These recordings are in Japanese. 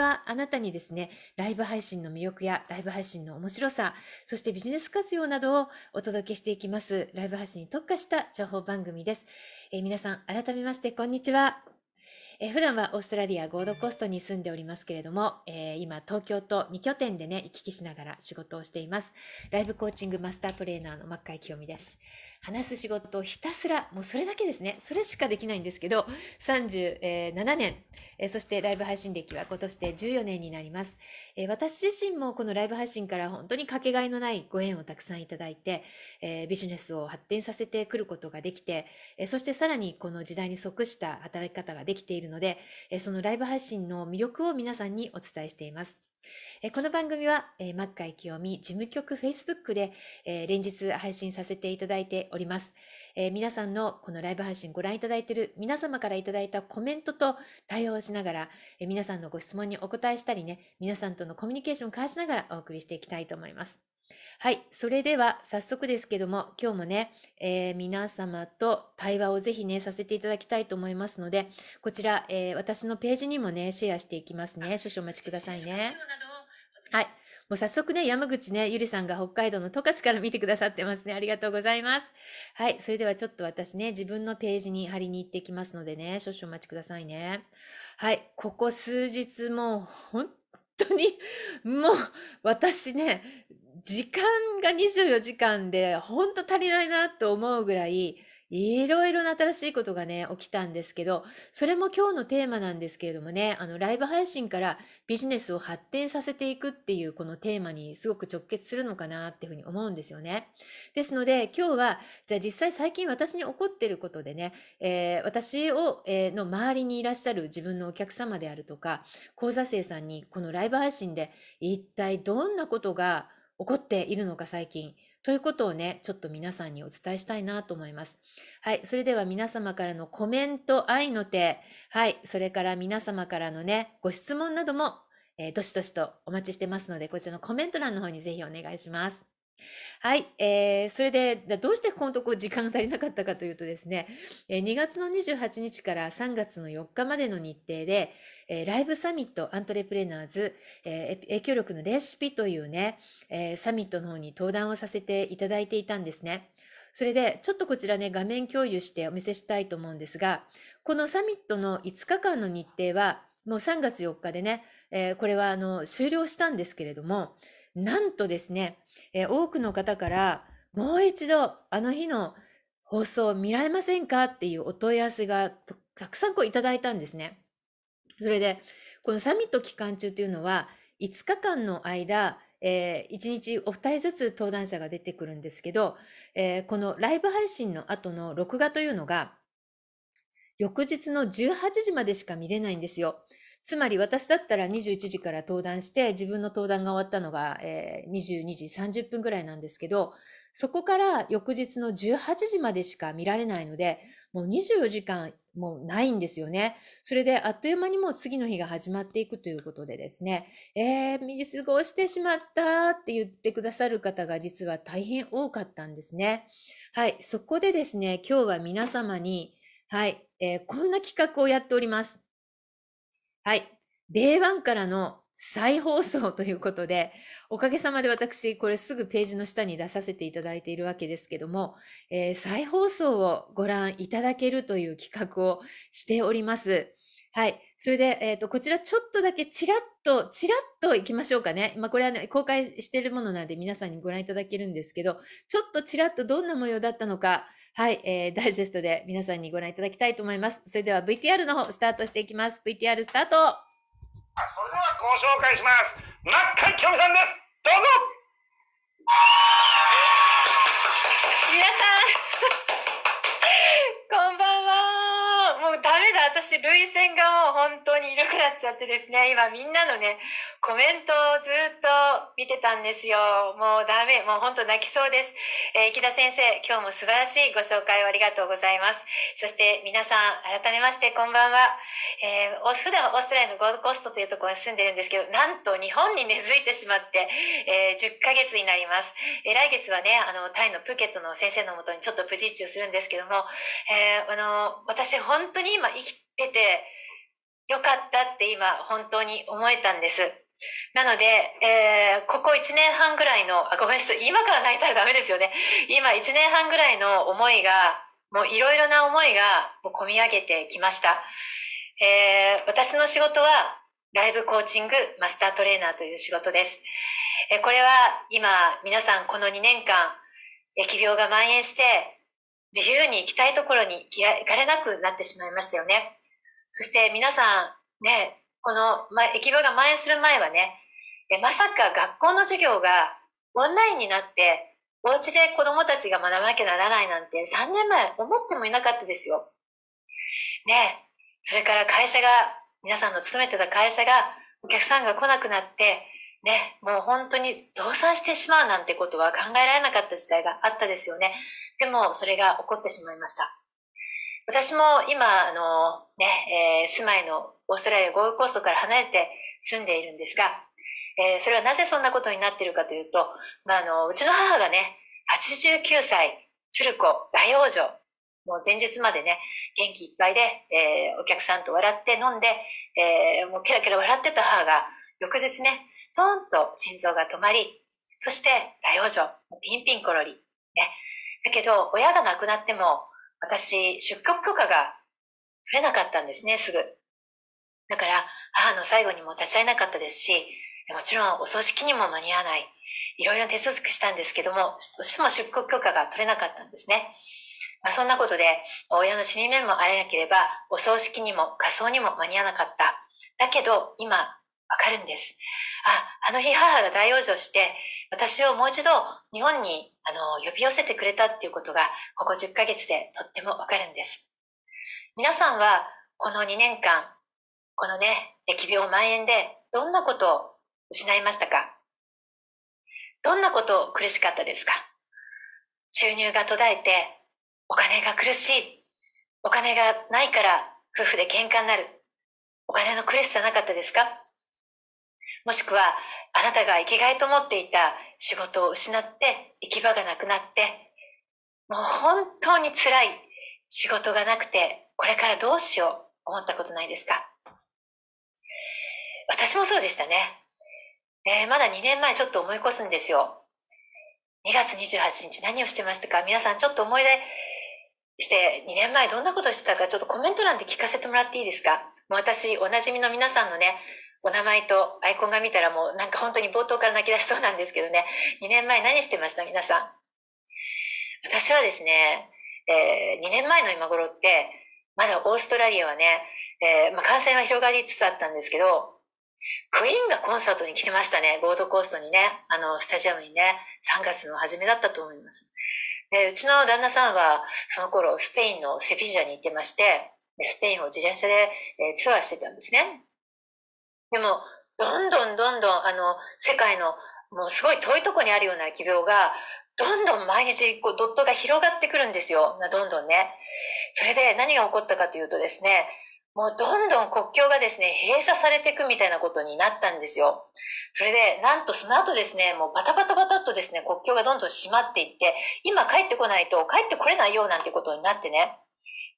はあなたにですね、ライブ配信の魅力やライブ配信の面白さ、そしてビジネス活用などをお届けしていきます、ライブ配信に特化した情報番組です。えー、皆さん、改めましてこんにちは。えー、普段はオーストラリアゴールドコーストに住んでおりますけれども、えー、今東京と2拠点でね行き来しながら仕事をしていますライブコーチングマスタートレーナーの真っ赤い清美です話す仕事をひたすら、もうそれだけですね。それしかできないんですけど、37年、そしてライブ配信歴は今年で14年になります。私自身もこのライブ配信から本当にかけがえのないご縁をたくさんいただいて、ビジネスを発展させてくることができて、そしてさらにこの時代に即した働き方ができているので、そのライブ配信の魅力を皆さんにお伝えしています。この番組は、マッカイ清美事務局 Facebook で、連日配信させていただいております、皆さんのこのライブ配信ご覧いただいている皆様からいただいたコメントと対応しながら、皆さんのご質問にお答えしたりね、皆さんとのコミュニケーションを交わしながらお送りしていきたいと思います。はい。それでは、早速ですけども、今日もね、えー、皆様と対話をぜひね、させていただきたいと思いますので、こちら、えー、私のページにもね、シェアしていきますね。少々お待ちくださいね。はい。もう早速ね、山口ね、ゆりさんが北海道の十勝から見てくださってますね。ありがとうございます。はい。それではちょっと私ね、自分のページに貼りに行ってきますのでね、少々お待ちくださいね。はい。ここ数日もう、本当に、もう、私ね、時間が24時間で本当足りないなと思うぐらいいろいろな新しいことがね、起きたんですけど、それも今日のテーマなんですけれどもね、あの、ライブ配信からビジネスを発展させていくっていうこのテーマにすごく直結するのかなっていうふうに思うんですよね。ですので、今日は、じゃあ実際最近私に起こってることでね、えー、私を、えー、の周りにいらっしゃる自分のお客様であるとか、講座生さんにこのライブ配信で一体どんなことが起こっているのか最近。ということをね、ちょっと皆さんにお伝えしたいなと思います。はい。それでは皆様からのコメント、愛の手。はい。それから皆様からのね、ご質問なども、えー、どしどしとお待ちしてますので、こちらのコメント欄の方にぜひお願いします。はい、えー、それで、どうしてこのとこ時間が足りなかったかというとですね、2月の28日から3月の4日までの日程で、ライブサミットアントレプレナーズ、えー、影響力のレシピというね、えー、サミットの方に登壇をさせていただいていたんですね。それで、ちょっとこちらね、画面共有してお見せしたいと思うんですが、このサミットの5日間の日程は、もう3月4日でね、えー、これはあの終了したんですけれども、なんとですね、えー、多くの方からもう一度あの日の放送見られませんかっていうお問い合わせがたくさんこういただいたんですね。それで、このサミット期間中というのは、5日間の間、えー、1日お二人ずつ登壇者が出てくるんですけど、えー、このライブ配信の後の録画というのが、翌日の18時までしか見れないんですよ。つまり私だったら21時から登壇して、自分の登壇が終わったのが、えー、22時30分ぐらいなんですけど、そこから翌日の18時までしか見られないので、もう24時間もうないんですよね。それであっという間にもう次の日が始まっていくということでですね、えー、見過ごしてしまったって言ってくださる方が実は大変多かったんですね。はい、そこでですね、今日は皆様に、はい、えー、こんな企画をやっております。はい。デイワンからの再放送ということで、おかげさまで私、これすぐページの下に出させていただいているわけですけども、えー、再放送をご覧いただけるという企画をしております。はい。それで、えっ、ー、と、こちらちょっとだけちらっと、ちらっと行きましょうかね。まあ、これは、ね、公開しているものなんで皆さんにご覧いただけるんですけど、ちょっとちらっとどんな模様だったのか、はい、えー、ダイジェストで皆さんにご覧いただきたいと思います。それでは VTR の方、スタートしていきます。VTR スタートそれではご紹介します。村上清美さんです。どうぞ皆さん、こんばんダメだ、私、涙腺がもう本当になくなっちゃってですね、今みんなのね、コメントをずっと見てたんですよ。もうダメ、もう本当泣きそうです。えー、池田先生、今日も素晴らしいご紹介をありがとうございます。そして皆さん、改めましてこんばんは。えー、普段オーストラリアのゴールドコストというところに住んでるんですけど、なんと日本に根付いてしまって、えー、10ヶ月になります。えー、来月はね、あの、タイのプケットの先生のもとにちょっとプチッチをするんですけども、えー、あの、私本当にに今生きててよかったって今本当に思えたんです。なので、えー、ここ1年半ぐらいの、あ、ごめんなさい、今から泣いたらダメですよね。今1年半ぐらいの思いが、もういろいろな思いがもう込み上げてきました。えー、私の仕事は、ライブコーチングマスタートレーナーという仕事です。えー、これは今、皆さんこの2年間、疫病が蔓延して、自由に行きたいところに行かれなくなってしまいましたよね。そして皆さん、ね、この、ま、疫病が蔓延する前はね、まさか学校の授業がオンラインになって、お家で子供たちが学ばなきゃならないなんて3年前思ってもいなかったですよ。ねそれから会社が、皆さんの勤めてた会社がお客さんが来なくなって、ね、もう本当に倒産してしまうなんてことは考えられなかった時代があったですよね。でもそれが起こってしまいました。私も今、あの、ね、えー、住まいのオーストラリアゴールコーストから離れて住んでいるんですが、えー、それはなぜそんなことになっているかというと、まあ、あの、うちの母がね、89歳、鶴子、大王女、もう前日までね、元気いっぱいで、えー、お客さんと笑って飲んで、えー、もうケラケラ笑ってた母が、翌日ね、ストーンと心臓が止まり、そして大王女、ピンピンコロリ、ね、だけど、親が亡くなっても、私、出国許可が取れなかったんですね、すぐ。だから、母の最後にも立ち会えなかったですし、もちろんお葬式にも間に合わない。いろいろ手続きしたんですけども、どうしても出国許可が取れなかったんですね。まあ、そんなことで、親の死に目もあれなければ、お葬式にも仮葬にも間に合わなかった。だけど、今、わかるんです。あ、あの日母が大往生して、私をもう一度日本にあの、呼び寄せてくれたっていうことが、ここ10ヶ月でとってもわかるんです。皆さんは、この2年間、このね、疫病蔓延で、どんなことを失いましたかどんなことを苦しかったですか収入が途絶えて、お金が苦しい。お金がないから夫婦で喧嘩になる。お金の苦しさなかったですかもしくは、あなたが生きがいと思っていた仕事を失って、行き場がなくなって、もう本当につらい仕事がなくて、これからどうしよう、思ったことないですか私もそうでしたね。えー、まだ2年前ちょっと思い越すんですよ。2月28日何をしてましたか皆さんちょっと思い出して2年前どんなことしてたかちょっとコメント欄で聞かせてもらっていいですかもう私おなじみの皆さんのねお名前とアイコンが見たらもうなんか本当に冒頭から泣き出しそうなんですけどね。2年前何してました皆さん。私はですね、えー、2年前の今頃って、まだオーストラリアはね、えー、まあ、感染は広がりつつあったんですけど、クイーンがコンサートに来てましたね。ゴールドコーストにね、あの、スタジアムにね、3月の初めだったと思います。で、うちの旦那さんは、その頃、スペインのセピジャに行ってまして、スペインを自転車で、えー、ツアーしてたんですね。でも、どんどんどんどん、あの、世界の、もうすごい遠いとこにあるような疫病が、どんどん毎日こうドットが広がってくるんですよ。どんどんね。それで何が起こったかというとですね、もうどんどん国境がですね、閉鎖されていくみたいなことになったんですよ。それで、なんとその後ですね、もうバタバタバタっとですね、国境がどんどん閉まっていって、今帰ってこないと帰ってこれないようなんてことになってね、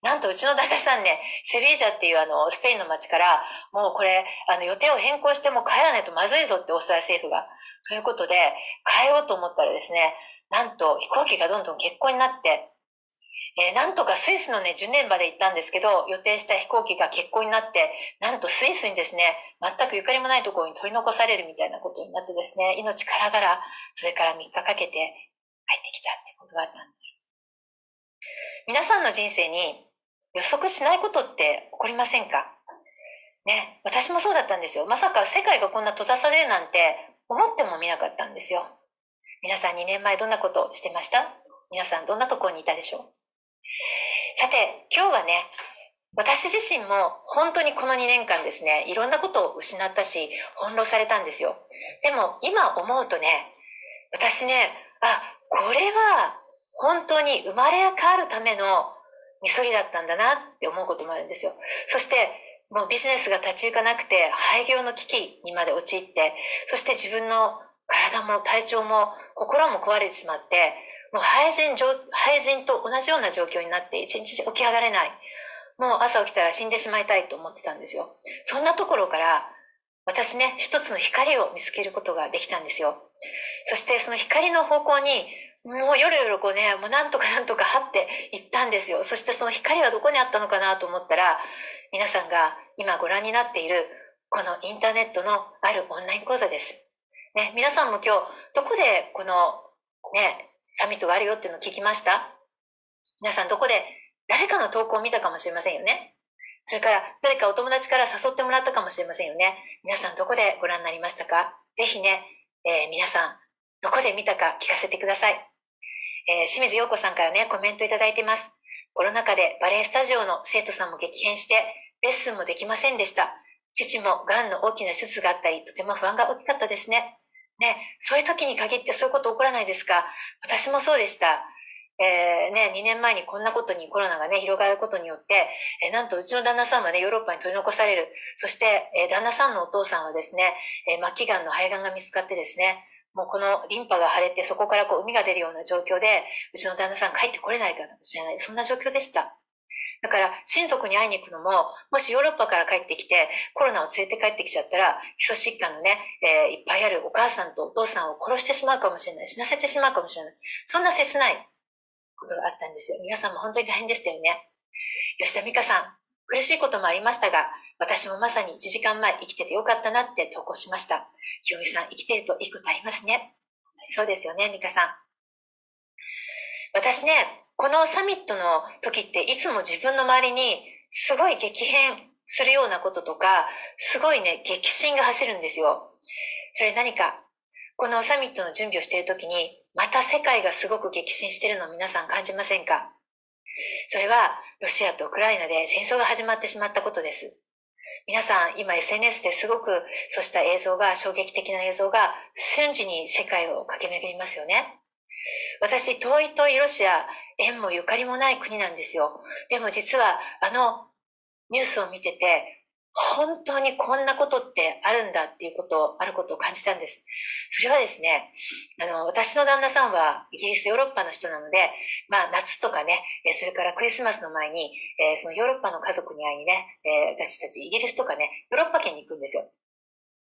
なんとうちの旦那さんね、セビージャっていうあの、スペインの街から、もうこれ、あの、予定を変更しても帰らないとまずいぞってオーストラリア政府が。ということで、帰ろうと思ったらですね、なんと飛行機がどんどん欠航になって、えー、なんとかスイスのね、ジュネ場バで行ったんですけど、予定した飛行機が欠航になって、なんとスイスにですね、全くゆかりもないところに取り残されるみたいなことになってですね、命からがら、それから3日かけて帰ってきたってことがあったんです。皆さんの人生に予測しないことって起こりませんかね、私もそうだったんですよ。まさか世界がこんな閉ざされるなんて思ってもみなかったんですよ。皆さん2年前どんなことをしてました皆さんどんなところにいたでしょうさて、今日はね、私自身も本当にこの2年間ですね、いろんなことを失ったし、翻弄されたんですよ。でも今思うとね、私ね、あ、これは本当に生まれ変わるための急ぎだったんだなって思うこともあるんですよ。そして、もうビジネスが立ち行かなくて、廃業の危機にまで陥って、そして自分の体も体調も心も壊れてしまって、もう廃人、廃人と同じような状況になって一日起き上がれない。もう朝起きたら死んでしまいたいと思ってたんですよ。そんなところから、私ね、一つの光を見つけることができたんですよ。そしてその光の方向にもう夜夜こうね、もうなんとかなんとかはって行ったんですよ。そしてその光はどこにあったのかなと思ったら、皆さんが今ご覧になっているこのインターネットのあるオンライン講座です。ね、皆さんも今日どこでこのね、サミットがあるよっていうのを聞きました皆さんどこで誰かの投稿を見たかもしれませんよね。それから誰かお友達から誘ってもらったかもしれませんよね。皆さんどこでご覧になりましたかぜひね、えー、皆さんどこで見たか聞かせてください。えー、清水陽子さんからね、コメントいただいてます。コロナ禍でバレエスタジオの生徒さんも激変して、レッスンもできませんでした。父も癌の大きな手術があったり、とても不安が大きかったですね。ね、そういう時に限ってそういうこと起こらないですか私もそうでした。えー、ね、2年前にこんなことにコロナがね、広がることによって、えー、なんとうちの旦那さんはね、ヨーロッパに取り残される。そして、えー、旦那さんのお父さんはですね、え末期がんの肺がんが見つかってですね、もうこのリンパが腫れて、そこからこう海が出るような状況で、うちの旦那さん帰ってこれないかもしれない。そんな状況でした。だから、親族に会いに行くのも、もしヨーロッパから帰ってきて、コロナを連れて帰ってきちゃったら、基礎疾患のね、えー、いっぱいあるお母さんとお父さんを殺してしまうかもしれない。死なせてしまうかもしれない。そんな切ないことがあったんですよ。皆さんも本当に大変でしたよね。吉田美香さん、嬉しいこともありましたが、私もまさに1時間前生きててよかったなって投稿しました。清美さん生きてるといいことありますね。そうですよね、美香さん。私ね、このサミットの時っていつも自分の周りにすごい激変するようなこととか、すごいね、激震が走るんですよ。それ何か、このサミットの準備をしている時に、また世界がすごく激震してるのを皆さん感じませんかそれはロシアとウクライナで戦争が始まってしまったことです。皆さん、今 SNS ですごくそうした映像が、衝撃的な映像が瞬時に世界を駆け巡りますよね。私、遠い遠いロシア、縁もゆかりもない国なんですよ。でも実は、あのニュースを見てて、本当にこんなことってあるんだっていうことを、あることを感じたんです。それはですね、あの、私の旦那さんはイギリス、ヨーロッパの人なので、まあ、夏とかね、それからクリスマスの前に、えー、そのヨーロッパの家族に会いにね、えー、私たちイギリスとかね、ヨーロッパ圏に行くんですよ。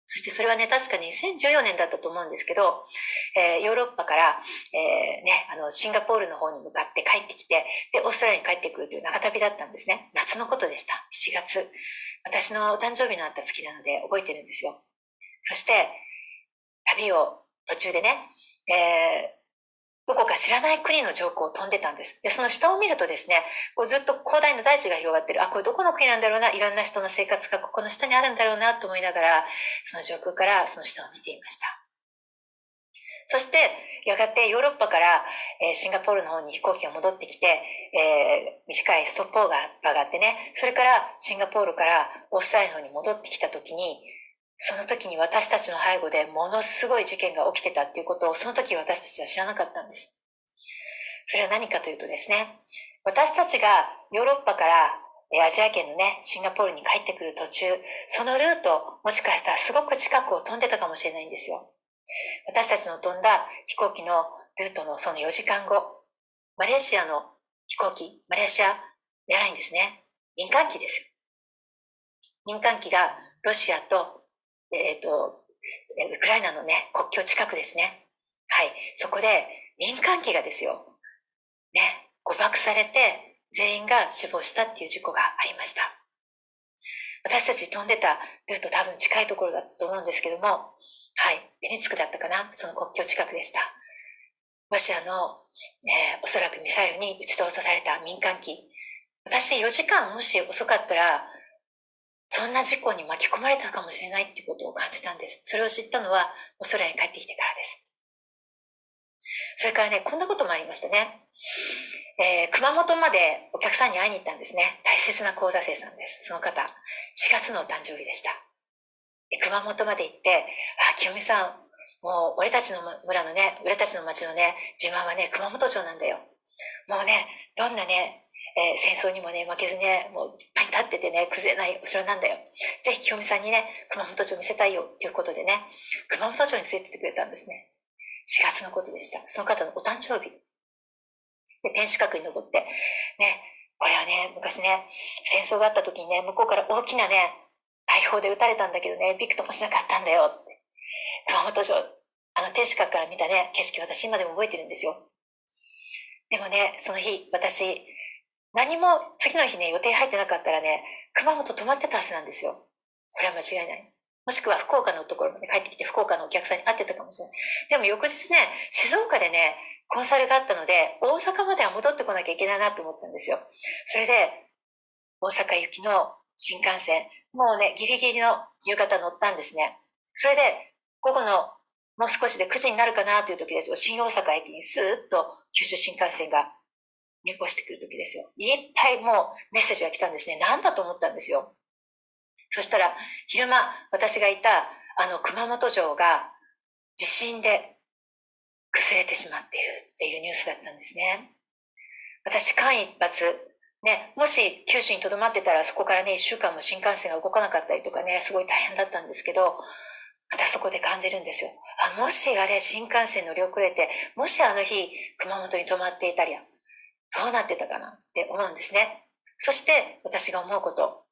そしてそれはね、確か2014年だったと思うんですけど、えー、ヨーロッパから、えー、ね、あの、シンガポールの方に向かって帰ってきて、で、オーストラリアに帰ってくるという長旅だったんですね。夏のことでした。7月。私のお誕生日のあった月なので覚えてるんですよ。そして、旅を途中でね、えーどこか知らない国の上空を飛んでたんです。で、その下を見るとですね、こうずっと広大な大地が広がってる。あ、これどこの国なんだろうな。いろんな人の生活がここの下にあるんだろうなと思いながら、その上空からその下を見ていました。そして、やがてヨーロッパから、えー、シンガポールの方に飛行機が戻ってきて、えー、短いストップオーバーがあってね、それからシンガポールからオーストラリアの方に戻ってきた時に、その時に私たちの背後でものすごい事件が起きてたっていうことを、その時私たちは知らなかったんです。それは何かというとですね、私たちがヨーロッパからアジア圏のね、シンガポールに帰ってくる途中、そのルート、もしかしたらすごく近くを飛んでたかもしれないんですよ。私たちの飛んだ飛行機のルートのその4時間後、マレーシアの飛行機、マレーシアエアラインですね。民間機です。民間機がロシアと、えっ、ー、と、ウクライナのね、国境近くですね。はい。そこで民間機がですよ、ね、誤爆されて全員が死亡したっていう事故がありました。私たち飛んでたルート多分近いところだと思うんですけども、はい、ベネツクだったかな、その国境近くでした。ロシアの、えー、おそらくミサイルに撃ち倒された民間機。私4時間もし遅かったら、そんな事故に巻き込まれたかもしれないっていうことを感じたんです。それを知ったのは、もうソ連に帰ってきてからです。それからね、こんなこともありましてね、えー、熊本までお客さんに会いに行ったんですね。大切な講座生さんです。その方、4月のお誕生日でした。熊本まで行って、あ、清美さん、もう俺たちの村のね、俺たちの町のね、自慢はね、熊本城なんだよ。もうね、どんなね、えー、戦争にもね、負けずね、もういっぱい立っててね、崩れないお城なんだよ。ぜひ清美さんにね、熊本城見せたいよ、ということでね、熊本城に連れてってくれたんですね。4月のことでした。その方のお誕生日。で、天守閣に登って、ね、これはね、昔ね、戦争があった時にね、向こうから大きなね、大砲で撃たれたんだけどね、びくともしなかったんだよ熊本城、あの天守閣から見たね、景色私今でも覚えてるんですよ。でもね、その日、私、何も次の日ね、予定入ってなかったらね、熊本泊まってたはずなんですよ。これは間違いない。もしくは福岡のところまで帰ってきて福岡のお客さんに会ってたかもしれない。でも翌日ね、静岡でね、コンサルがあったので、大阪までは戻ってこなきゃいけないなと思ったんですよ。それで、大阪行きの新幹線、もうね、ギリギリの夕方乗ったんですね。それで、午後のもう少しで9時になるかなという時ですよ。新大阪駅にスーッと九州新幹線が入港してくる時ですよ。いっぱいもうメッセージが来たんですね。なんだと思ったんですよ。そしたら、昼間、私がいた、あの、熊本城が、地震で崩れてしまっているっていうニュースだったんですね。私、間一髪、ね、もし九州にとどまってたら、そこからね、1週間も新幹線が動かなかったりとかね、すごい大変だったんですけど、またそこで感じるんですよ。あもしあれ、新幹線乗り遅れて、もしあの日、熊本に泊まっていたりどうなってたかなって思うんですね。そして、私が思うこと、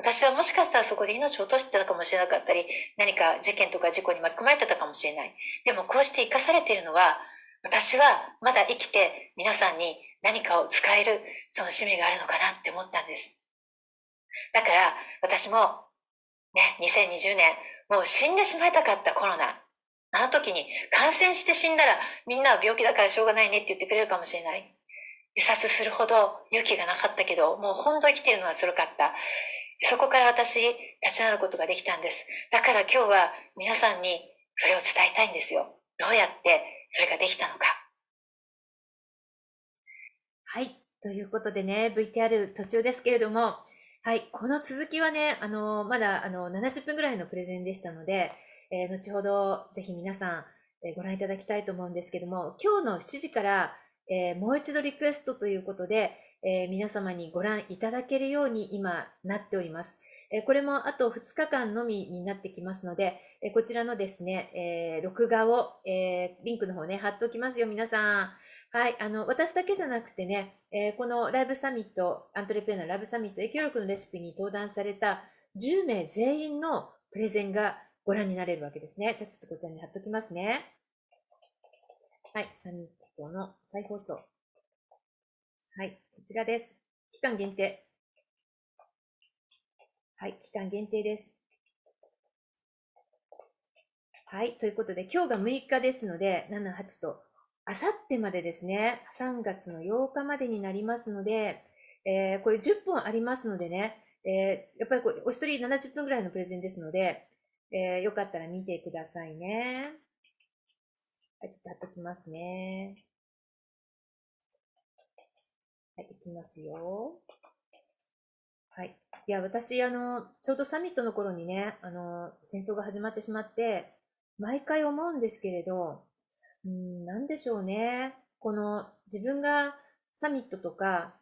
私はもしかしたらそこで命を落としてたかもしれなかったり、何か事件とか事故に巻き込まれてたかもしれない。でもこうして生かされているのは、私はまだ生きて皆さんに何かを使える、その使命があるのかなって思ったんです。だから私も、ね、2020年、もう死んでしまいたかったコロナ。あの時に感染して死んだらみんなは病気だからしょうがないねって言ってくれるかもしれない。自殺するほど勇気がなかったけど、もう本当生きているのは辛かった。そこから私、立ち直ることができたんです。だから今日は皆さんにそれを伝えたいんですよ。どうやってそれができたのか。はい。ということでね、VTR 途中ですけれども、はい。この続きはね、あの、まだ、あの、70分ぐらいのプレゼンでしたので、えー、後ほど、ぜひ皆さん、えー、ご覧いただきたいと思うんですけども、今日の7時から、えー、もう一度リクエストということで、えー、皆様にご覧いただけるように今なっております。えー、これもあと2日間のみになってきますので、えー、こちらのですね、え録画を、えリンクの方ね、貼っておきますよ、皆さん。はい、あの、私だけじゃなくてね、えこのライブサミット、アントレペーナーライブサミット、影響力のレシピに登壇された10名全員のプレゼンがご覧になれるわけですね。じゃあちょっとこちらに貼っておきますね。はい、サミットの再放送。はい。こちらです。期間限定。はい、期間限定です。はい、ということで、今日が6日ですので、7、8と、あさってまでですね、3月の8日までになりますので、えー、これ10本ありますのでね、えー、やっぱりこうお一人70分ぐらいのプレゼンですので、えー、よかったら見てくださいね。はい、ちょっと貼っときますね。はい、いきますよ。はい。いや、私、あの、ちょうどサミットの頃にね、あの、戦争が始まってしまって、毎回思うんですけれど、うん、何でしょうね。この、自分がサミットとか、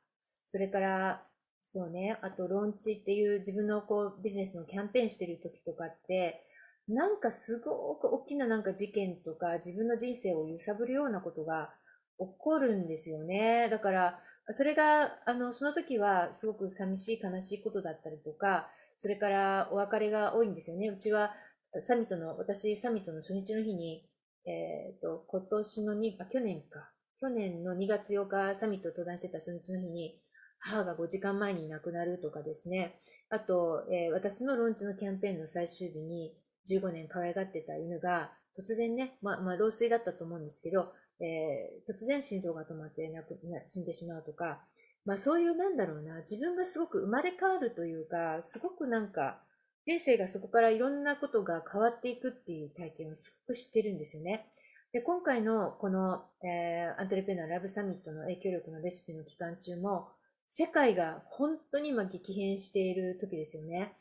それから、そうね、あと、ローンチっていう自分のこう、ビジネスのキャンペーンしてる時とかって、なんかすごく大きななんか事件とか、自分の人生を揺さぶるようなことが怒るんですよね。だから、それが、あの、その時はすごく寂しい、悲しいことだったりとか、それからお別れが多いんですよね。うちは、サミットの、私、サミットの初日の日に、えっ、ー、と、今年の2、あ、去年か。去年の2月8日、サミット登壇してた初日の日に、母が5時間前に亡くなるとかですね。あと、えー、私のローンチのキャンペーンの最終日に、15年可愛がってた犬が、突然ね、まあ、まあ、老衰だったと思うんですけど、えー、突然心臓が止まってなく死んでしまうとか、まあ、そういうなんだろうな、自分がすごく生まれ変わるというか、すごくなんか、人生がそこからいろんなことが変わっていくっていう体験をすごく知ってるんですよね。で今回のこの、えー、アントレペナーラブサミットの影響力のレシピの期間中も世界が本当に今激変している時ですよね。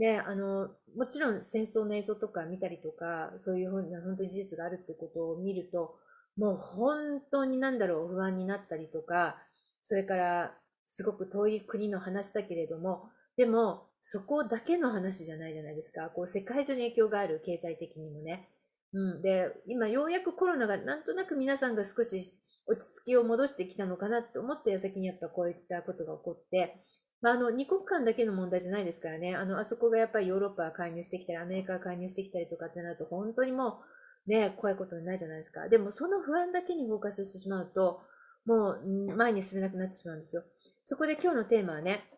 であのもちろん戦争の映像とか見たりとかそういうふうな本当に事実があるってことを見るともう本当に何だろう不安になったりとかそれからすごく遠い国の話だけれどもでもそこだけの話じゃないじゃないですかこう世界中に影響がある経済的にもね。うん、で今ようやくコロナがなんとなく皆さんが少し落ち着きを戻してきたのかなと思った矢先にやっぱこういったことが起こってまあ、あの、2国間だけの問題じゃないですからね。あの、あそこがやっぱりヨーロッパが介入してきたり、アメリカが介入してきたりとかってなると、本当にもう、ね、怖いことになるじゃないですか。でも、その不安だけにフォーカスしてしまうと、もう、前に進めなくなってしまうんですよ。そこで今日のテーマはね、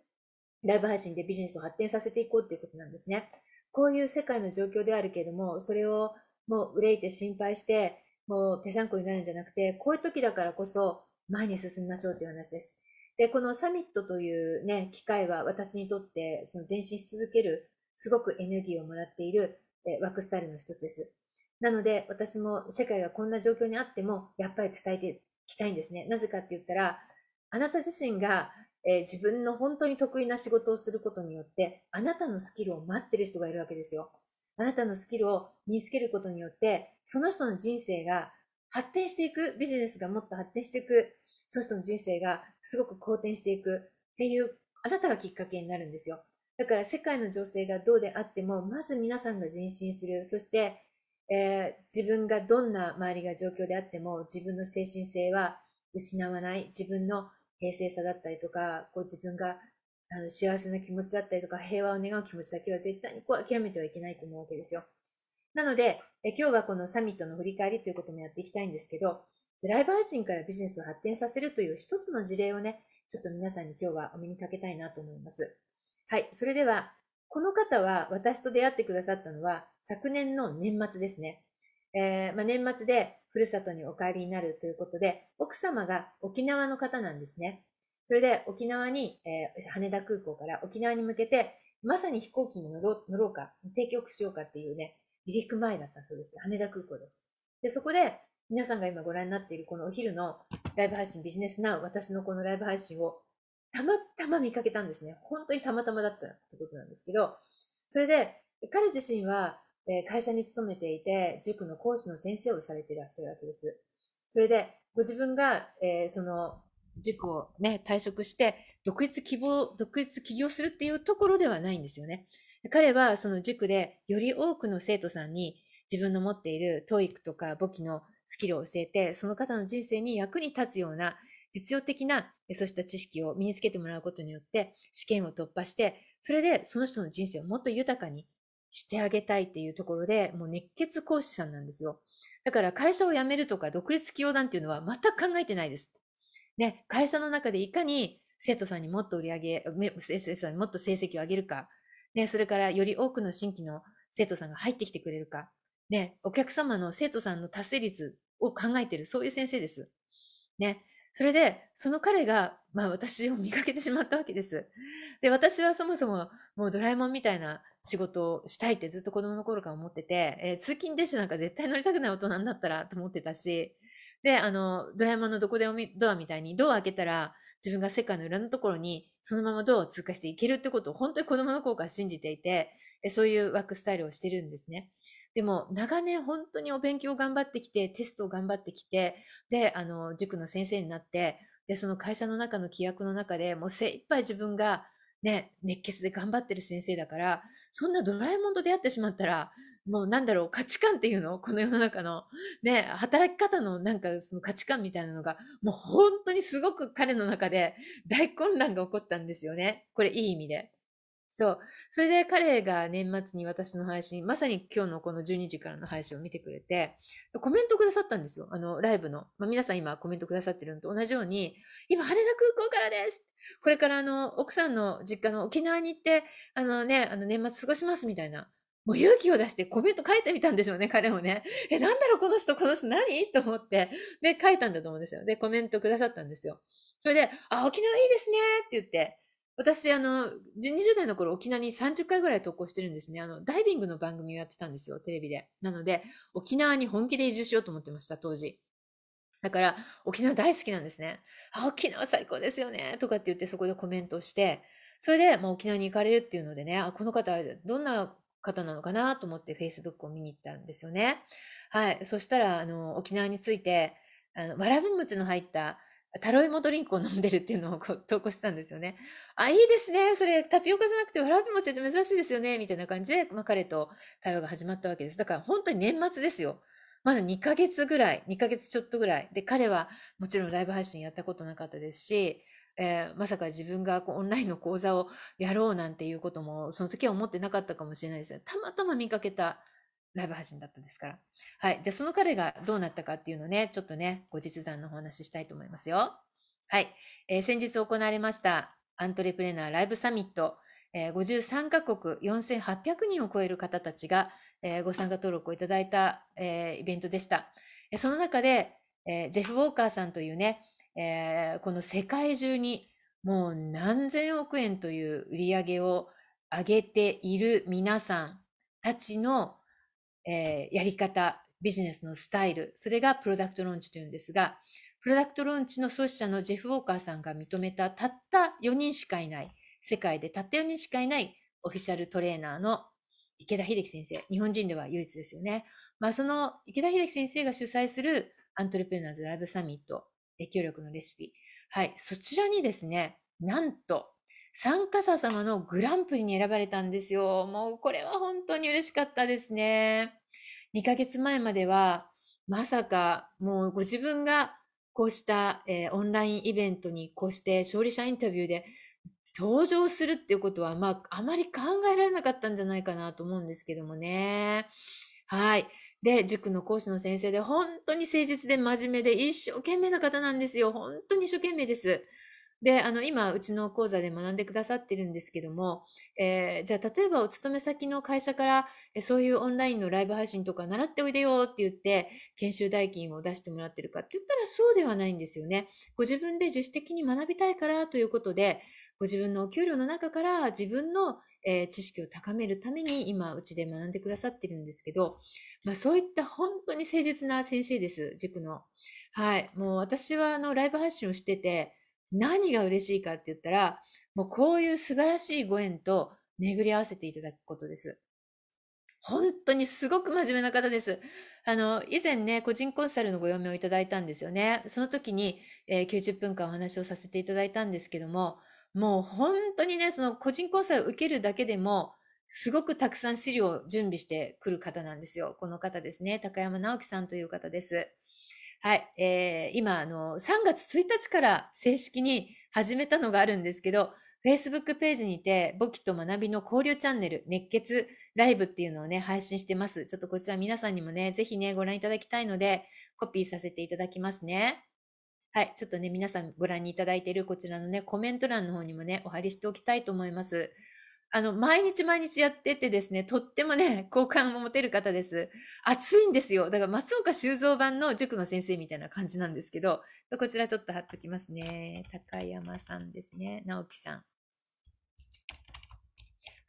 ライブ配信でビジネスを発展させていこうということなんですね。こういう世界の状況であるけれども、それをもう憂いて心配して、もうぺしゃんこになるんじゃなくて、こういう時だからこそ前に進みましょうという話です。で、このサミットというね、機会は私にとって、その前進し続ける、すごくエネルギーをもらっている、えワークスタイルの一つです。なので、私も世界がこんな状況にあっても、やっぱり伝えていきたいんですね。なぜかって言ったら、あなた自身が、え自分の本当に得意な仕事をすることによって、あなたのスキルを待ってる人がいるわけですよ。あなたのスキルを身につけることによって、その人の人生が発展していく、ビジネスがもっと発展していく、その人の人生がすごく好転していくっていう、あなたがきっかけになるんですよ。だから世界の情勢がどうであっても、まず皆さんが前進する。そして、えー、自分がどんな周りが状況であっても、自分の精神性は失わない。自分の平静さだったりとか、こう自分があの幸せな気持ちだったりとか、平和を願う気持ちだけは絶対にこう諦めてはいけないと思うわけですよ。なので、え今日はこのサミットの振り返りということもやっていきたいんですけど、ドライバー人からビジネスを発展させるという一つの事例をね、ちょっと皆さんに今日はお目にかけたいなと思います。はい、それでは、この方は私と出会ってくださったのは昨年の年末ですね。えー、まあ、年末でふるさとにお帰りになるということで、奥様が沖縄の方なんですね。それで沖縄に、えー、羽田空港から沖縄に向けて、まさに飛行機に乗ろうか、提供しようかっていうね、離陸前だったそうです。羽田空港です。で、そこで、皆さんが今ご覧になっているこのお昼のライブ配信ビジネスナウ、私のこのライブ配信をたまたま見かけたんですね。本当にたまたまだったってことなんですけど、それで彼自身は会社に勤めていて、塾の講師の先生をされていらっしゃるわけです。それで、ご自分が、えー、その塾をね、退職して、独立希望、独立起業するっていうところではないんですよね。彼はその塾でより多くの生徒さんに自分の持っている TOEIC とか簿記のスキルを教えて、その方の人生に役に立つような実用的なそうした知識を身につけてもらうことによって試験を突破して、それでその人の人生をもっと豊かにしてあげたいっていうところで、もう熱血講師さんなんですよ。だから会社を辞めるとか独立起業団っていうのは全く考えてないです。ね、会社の中でいかに生徒さんにもっと売り上げ、生徒さんにもっと成績を上げるか、ね、それからより多くの新規の生徒さんが入ってきてくれるか、ね、お客様の生徒さんの達成率を考えてる、そういう先生です。ね。それで、その彼が、まあ私を見かけてしまったわけです。で、私はそもそも、もうドラえもんみたいな仕事をしたいってずっと子供の頃から思ってて、えー、通勤電車なんか絶対乗りたくない大人になったらと思ってたし、で、あの、ドラえもんのどこでもドアみたいに、ドア開けたら、自分が世界の裏のところに、そのままドアを通過していけるってことを、本当に子供の頃から信じていて、そういうワークスタイルをしてるんですね。でも長年本当にお勉強頑張ってきて、テストを頑張ってきて、で、あの、塾の先生になって、で、その会社の中の規約の中でもう精一杯自分がね、熱血で頑張ってる先生だから、そんなドラえもんと出会ってしまったら、もうなんだろう、価値観っていうの この世の中の、ね、働き方のなんかその価値観みたいなのが、もう本当にすごく彼の中で大混乱が起こったんですよね。これいい意味で。そう。それで彼が年末に私の配信、まさに今日のこの12時からの配信を見てくれて、コメントくださったんですよ。あの、ライブの。まあ、皆さん今コメントくださってるのと同じように、今羽田空港からですこれからあの、奥さんの実家の沖縄に行って、あのね、あの年末過ごしますみたいな。もう勇気を出してコメント書いてみたんでしょうね、彼もね。え、なんだろう、この人、この人何と思って。で、書いたんだと思うんですよ。で、コメントくださったんですよ。それで、あ、沖縄いいですねって言って。私、あの、20代の頃、沖縄に30回ぐらい投稿してるんですね。あの、ダイビングの番組をやってたんですよ、テレビで。なので、沖縄に本気で移住しようと思ってました、当時。だから、沖縄大好きなんですね。あ、沖縄最高ですよね、とかって言って、そこでコメントして、それで、まあ、沖縄に行かれるっていうのでね、あ、この方、どんな方なのかなと思って Facebook を見に行ったんですよね。はい。そしたら、あの、沖縄について、あの、わらび餅の入った、タロイモドリンクを飲んでるっていうのをこう投稿したんですよね。あ、いいですね。それタピオカじゃなくてわらび餅って珍しいですよね。みたいな感じで、まあ、彼と対話が始まったわけです。だから本当に年末ですよ。まだ2ヶ月ぐらい、2ヶ月ちょっとぐらい。で、彼はもちろんライブ配信やったことなかったですし、えー、まさか自分がこうオンラインの講座をやろうなんていうことも、その時は思ってなかったかもしれないですたまたま見かけたライブ配信だったんですから。はい。じゃあその彼がどうなったかっていうのね、ちょっとね、ご実談のお話ししたいと思いますよ。はい。えー、先日行われましたアントレプレナーライブサミット、えー、53カ国4800人を超える方たちが、えー、ご参加登録をいただいた、えー、イベントでした。その中で、えー、ジェフ・ウォーカーさんというね、えー、この世界中にもう何千億円という売り上げを上げている皆さんたちのえー、やり方、ビジネスのスタイル、それがプロダクトローンチというんですが、プロダクトローンチの創始者のジェフ・ウォーカーさんが認めたたった4人しかいない、世界でたった4人しかいないオフィシャルトレーナーの池田秀樹先生、日本人では唯一ですよね。まあ、その池田秀樹先生が主催するアントレプレナーズライブサミット、影響力のレシピ。はい、そちらにですね、なんと参加者様のグランプリに選ばれたんですよ。もうこれは本当に嬉しかったですね。2ヶ月前までは、まさかもうご自分がこうした、えー、オンラインイベントにこうして勝利者インタビューで登場するっていうことは、まあ、あまり考えられなかったんじゃないかなと思うんですけどもね。はい。で、塾の講師の先生で、本当に誠実で真面目で一生懸命な方なんですよ。本当に一生懸命です。で、あの、今、うちの講座で学んでくださってるんですけども、えー、じゃあ、例えばお勤め先の会社から、そういうオンラインのライブ配信とか習っておいでよって言って、研修代金を出してもらってるかって言ったらそうではないんですよね。ご自分で自主的に学びたいからということで、ご自分のお給料の中から自分の、えー、知識を高めるために今うちで学んでくださってるんですけど、まあ、そういった本当に誠実な先生です塾の。はいもう私はあのライブ配信をしてて何が嬉しいかって言ったら、もうこういう素晴らしいご縁と巡り合わせていただくことです。本当にすごく真面目な方です。あの、以前ね、個人コンサルのご用命をいただいたんですよね。その時に、えー、90分間お話をさせていただいたんですけども、もう本当にね、その個人コンサルを受けるだけでも、すごくたくさん資料を準備してくる方なんですよ。この方ですね。高山直樹さんという方です。はい、えー、今、あの、3月1日から正式に始めたのがあるんですけど、Facebook ページにて、簿記と学びの交流チャンネル、熱血ライブっていうのをね、配信してます。ちょっとこちら皆さんにもね、ぜひね、ご覧いただきたいので、コピーさせていただきますね。はい、ちょっとね、皆さんご覧にいただいているこちらのね、コメント欄の方にもね、お貼りしておきたいと思います。あの、毎日毎日やっててですね、とってもね、好感を持てる方です。暑いんですよ。だから松岡修造版の塾の先生みたいな感じなんですけど、こちらちょっと貼っときますね。高山さんですね。直樹さん。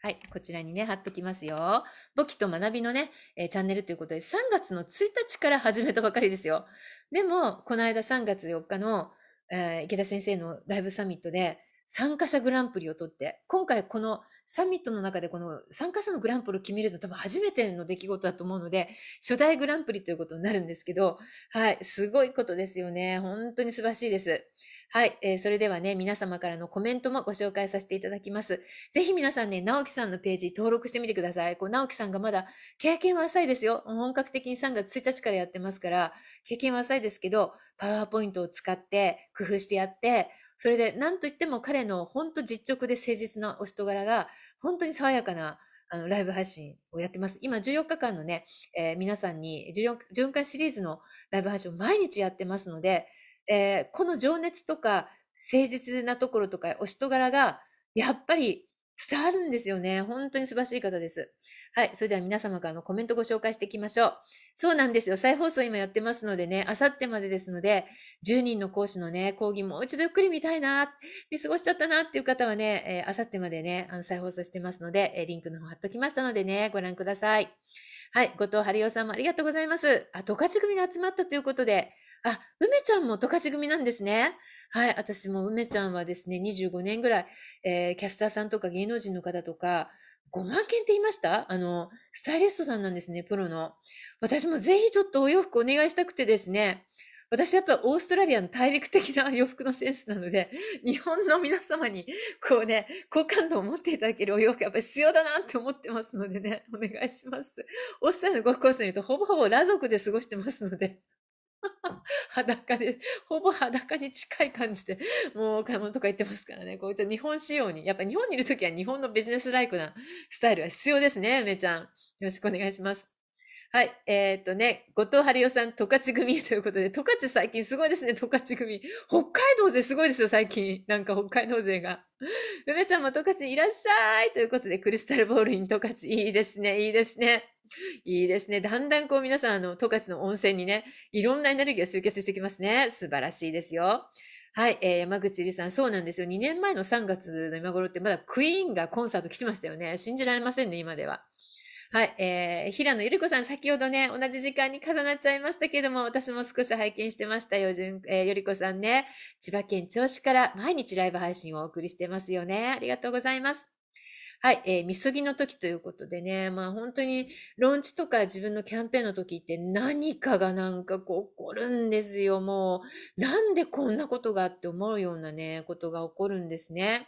はい、こちらにね、貼っときますよ。簿記と学びのね、えー、チャンネルということで、3月の1日から始めたばかりですよ。でも、この間3月4日の、えー、池田先生のライブサミットで、参加者グランプリを取って、今回このサミットの中でこの参加者のグランプリを決めるの多分初めての出来事だと思うので、初代グランプリということになるんですけど、はい、すごいことですよね。本当に素晴らしいです。はい、えー、それではね、皆様からのコメントもご紹介させていただきます。ぜひ皆さんね、直樹さんのページ登録してみてください。こう、直樹さんがまだ経験は浅いですよ。本格的に3月1日からやってますから、経験は浅いですけど、パワーポイントを使って、工夫してやって、それで、なんといっても彼の本当実直で誠実なお人柄が、本当に爽やかなあのライブ配信をやってます。今14日間のね、えー、皆さんに 14, 1回シリーズのライブ配信を毎日やってますので、えー、この情熱とか誠実なところとかお人柄がやっぱり伝わるんですよね。本当に素晴らしい方です。はい。それでは皆様からのコメントご紹介していきましょう。そうなんですよ。再放送今やってますのでね、あさってまでですので、10人の講師のね、講義もう一度ゆっくり見たいな、見過ごしちゃったなっていう方はね、えー、あさってまでね、あの再放送してますので、えー、リンクの方貼っときましたのでね、ご覧ください。はい。後藤春夫さんもありがとうございます。あ、十勝組が集まったということで、あ、梅ちゃんも十勝組なんですね。はい、私も梅ちゃんはですね、25年ぐらい、えー、キャスターさんとか芸能人の方とか、5万件って言いましたあの、スタイリストさんなんですね、プロの。私もぜひちょっとお洋服お願いしたくてですね、私やっぱオーストラリアの大陸的な洋服のセンスなので、日本の皆様に、こうね、好感度を持っていただけるお洋服やっぱり必要だなって思ってますのでね、お願いします。オーストラリアのご高生にとほぼほぼ裸族で過ごしてますので。裸で、ほぼ裸に近い感じで、もう買い物とか行ってますからね。こういった日本仕様に。やっぱ日本にいるときは日本のビジネスライクなスタイルが必要ですね、梅ちゃん。よろしくお願いします。はい。えー、っとね、後藤春夫さん、十勝組 ということで、十勝最近すごいですね、十勝組。北海道勢すごいですよ、最近。なんか北海道勢が。梅ちゃんも十勝いらっしゃいということで、クリスタルボールに十勝。いいですね、いいですね。いいですね。だんだんこう皆さん、あの、十勝の温泉にね、いろんなエネルギーが集結してきますね。素晴らしいですよ。はい、えー、山口里さん、そうなんですよ。2年前の3月の今頃ってまだクイーンがコンサート来てましたよね。信じられませんね、今では。はい、えー、平野ゆり子さん、先ほどね、同じ時間に重なっちゃいましたけども、私も少し拝見してましたよ、じゅんえー、ゆり子さんね。千葉県銚子から毎日ライブ配信をお送りしてますよね。ありがとうございます。はい、えー、みぎの時ということでね、まあ本当にローンチとか自分のキャンペーンの時って何かがなんかこう起こるんですよ。もう、なんでこんなことがって思うようなね、ことが起こるんですね。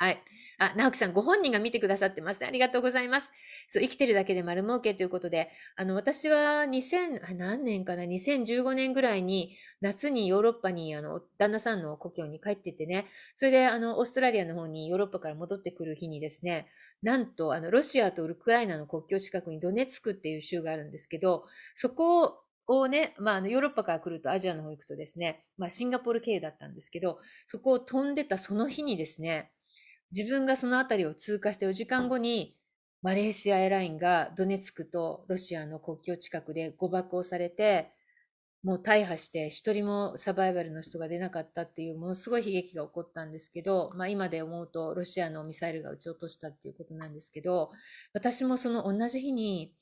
はい。あ、直樹さん、ご本人が見てくださってますね。ありがとうございます。そう、生きてるだけで丸儲けということで、あの、私は2000、何年かな、2015年ぐらいに、夏にヨーロッパに、あの、旦那さんの故郷に帰っててね、それで、あの、オーストラリアの方にヨーロッパから戻ってくる日にですね、なんと、あの、ロシアとウクライナの国境近くにドネツクっていう州があるんですけど、そこををね、まあ、のヨーロッパから来るとアジアの方行くとですね、まあ、シンガポール経由だったんですけど、そこを飛んでたその日にですね、自分がその辺りを通過して4時間後に、マレーシアエラインがドネツクとロシアの国境近くで誤爆をされて、もう大破して一人もサバイバルの人が出なかったっていうものすごい悲劇が起こったんですけど、まあ、今で思うとロシアのミサイルが撃ち落としたっていうことなんですけど私もその同じ日に、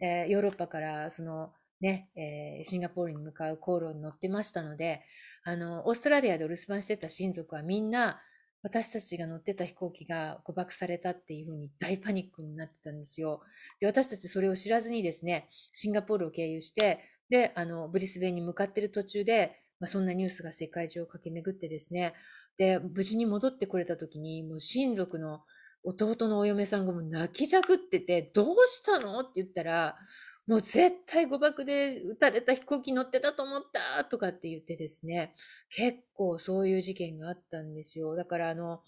えー、ヨーロッパからそのね、えー、シンガポールに向かう航路に乗ってましたのであのオーストラリアでお留守番してた親族はみんな私たちが乗ってた飛行機が誤爆されたっていうふうに大パニックになってたんですよ。で、私たちそれを知らずにですね、シンガポールを経由して、で、あの、ブリスベンに向かってる途中で、まあ、そんなニュースが世界中を駆け巡ってですね、で、無事に戻ってこれた時に、もう親族の弟のお嫁さんがもう泣きじゃくってて、どうしたのって言ったら、もう絶対誤爆で撃たれた飛行機乗ってたと思ったとかって言ってですね、結構そういう事件があったんですよ。だからあの、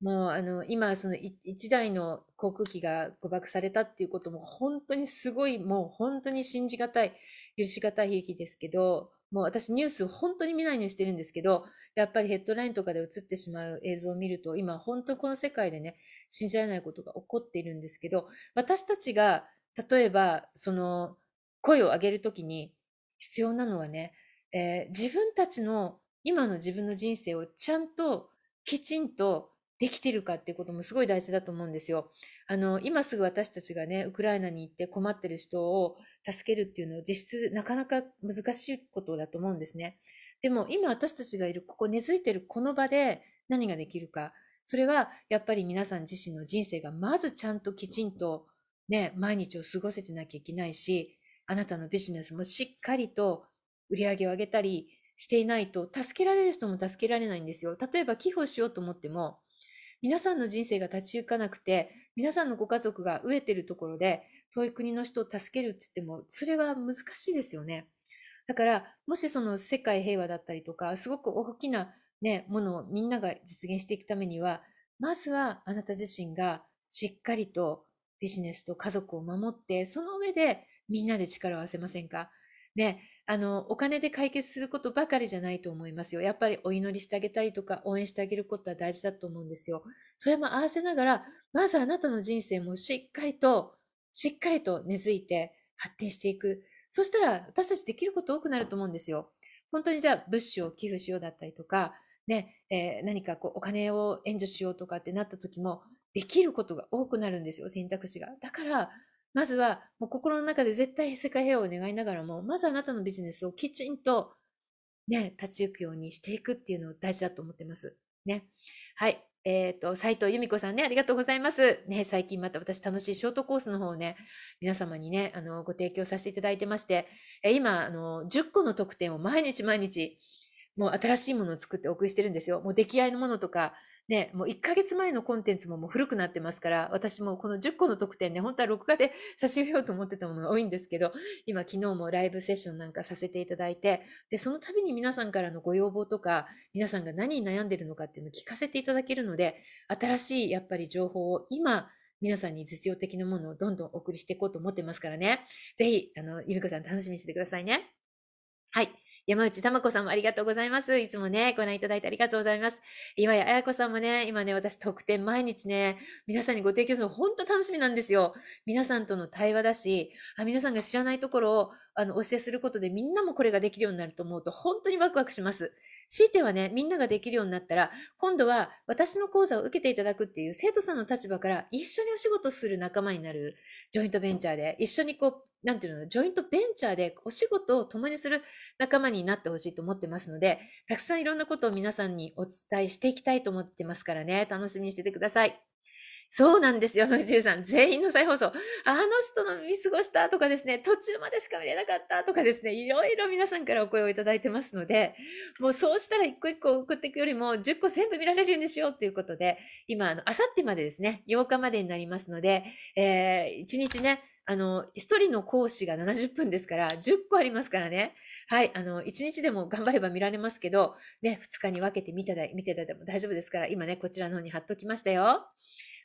もうあの、今その一台の航空機が誤爆されたっていうことも本当にすごい、もう本当に信じがたい、許しがたい悲劇ですけど、もう私ニュース本当に見ないようにしてるんですけど、やっぱりヘッドラインとかで映ってしまう映像を見ると、今本当この世界でね、信じられないことが起こっているんですけど、私たちが例えば、その、声を上げる時に必要なのはね、えー、自分たちの今の自分の人生をちゃんときちんとできてるかっていうこともすごい大事だと思うんですよ。あの、今すぐ私たちがね、ウクライナに行って困ってる人を助けるっていうのは実質なかなか難しいことだと思うんですね。でも今私たちがいる、ここ根付いてるこの場で何ができるか。それはやっぱり皆さん自身の人生がまずちゃんときちんとね、毎日を過ごせてなきゃいけないし、あなたのビジネスもしっかりと売り上げを上げたりしていないと、助けられる人も助けられないんですよ。例えば寄付をしようと思っても、皆さんの人生が立ち行かなくて、皆さんのご家族が飢えてるところで、遠い国の人を助けるって言っても、それは難しいですよね。だから、もしその世界平和だったりとか、すごく大きなね、ものをみんなが実現していくためには、まずはあなた自身がしっかりとビジネスと家族を守って、その上でみんなで力を合わせませんか。ね、あのお金で解決することばかりじゃないと思いますよ。やっぱりお祈りしてあげたりとか応援してあげることは大事だと思うんですよ。それも合わせながら、まずあなたの人生もしっかりと、しっかりと根付いて発展していく。そしたら私たちできること多くなると思うんですよ。本当にじゃあ物資を寄付しようだったりとか、ねえー、何かこうお金を援助しようとかってなった時もできることが多くなるんですよ、選択肢が。だから、まずは、もう心の中で絶対世界平和を願いながらも、まずあなたのビジネスをきちんと、ね、立ち行くようにしていくっていうのを大事だと思ってます。ね。はい。えー、と、斉藤由美子さんね、ありがとうございます。ね、最近また私楽しいショートコースの方をね、皆様にね、あの、ご提供させていただいてまして、え今、あの、10個の特典を毎日毎日、もう新しいものを作ってお送りしてるんですよ。もう出来合いのものとか、ね、もう1ヶ月前のコンテンツももう古くなってますから、私もこの10個の特典ね、本当は録画で 差し上げようと思ってたものが多いんですけど、今昨日もライブセッションなんかさせていただいて、で、その度に皆さんからのご要望とか、皆さんが何に悩んでるのかっていうのを聞かせていただけるので、新しいやっぱり情報を今、皆さんに実用的なものをどんどんお送りしていこうと思ってますからね。ぜひ、あの、ゆみこさん楽しみにしててくださいね。はい。山内珠子さんもありがとうございます。いつもね、ご覧いただいてありがとうございます。岩井彩子さんもね、今ね、私特典毎日ね、皆さんにご提供するの本当楽しみなんですよ。皆さんとの対話だし、あ皆さんが知らないところをあのお教えすることでみんなもこれができるようになると思うと本当にワクワクします。強いてはね、みんなができるようになったら、今度は私の講座を受けていただくっていう生徒さんの立場から一緒にお仕事する仲間になるジョイントベンチャーで、一緒にこう、なんていうの、ジョイントベンチャーでお仕事を共にする仲間になってほしいと思ってますので、たくさんいろんなことを皆さんにお伝えしていきたいと思ってますからね、楽しみにしててください。そうなんですよ、ジュさん。全員の再放送。あの人の見過ごしたとかですね、途中までしか見れなかったとかですね、いろいろ皆さんからお声をいただいてますので、もうそうしたら一個一個送っていくよりも、10個全部見られるようにしようということで、今、あの、あさってまでですね、8日までになりますので、えー、1日ね、あの、1人の講師が70分ですから、10個ありますからね、はい、あの、一日でも頑張れば見られますけど、ね、二日に分けて見てた、見てたも大丈夫ですから、今ね、こちらの方に貼っときましたよ。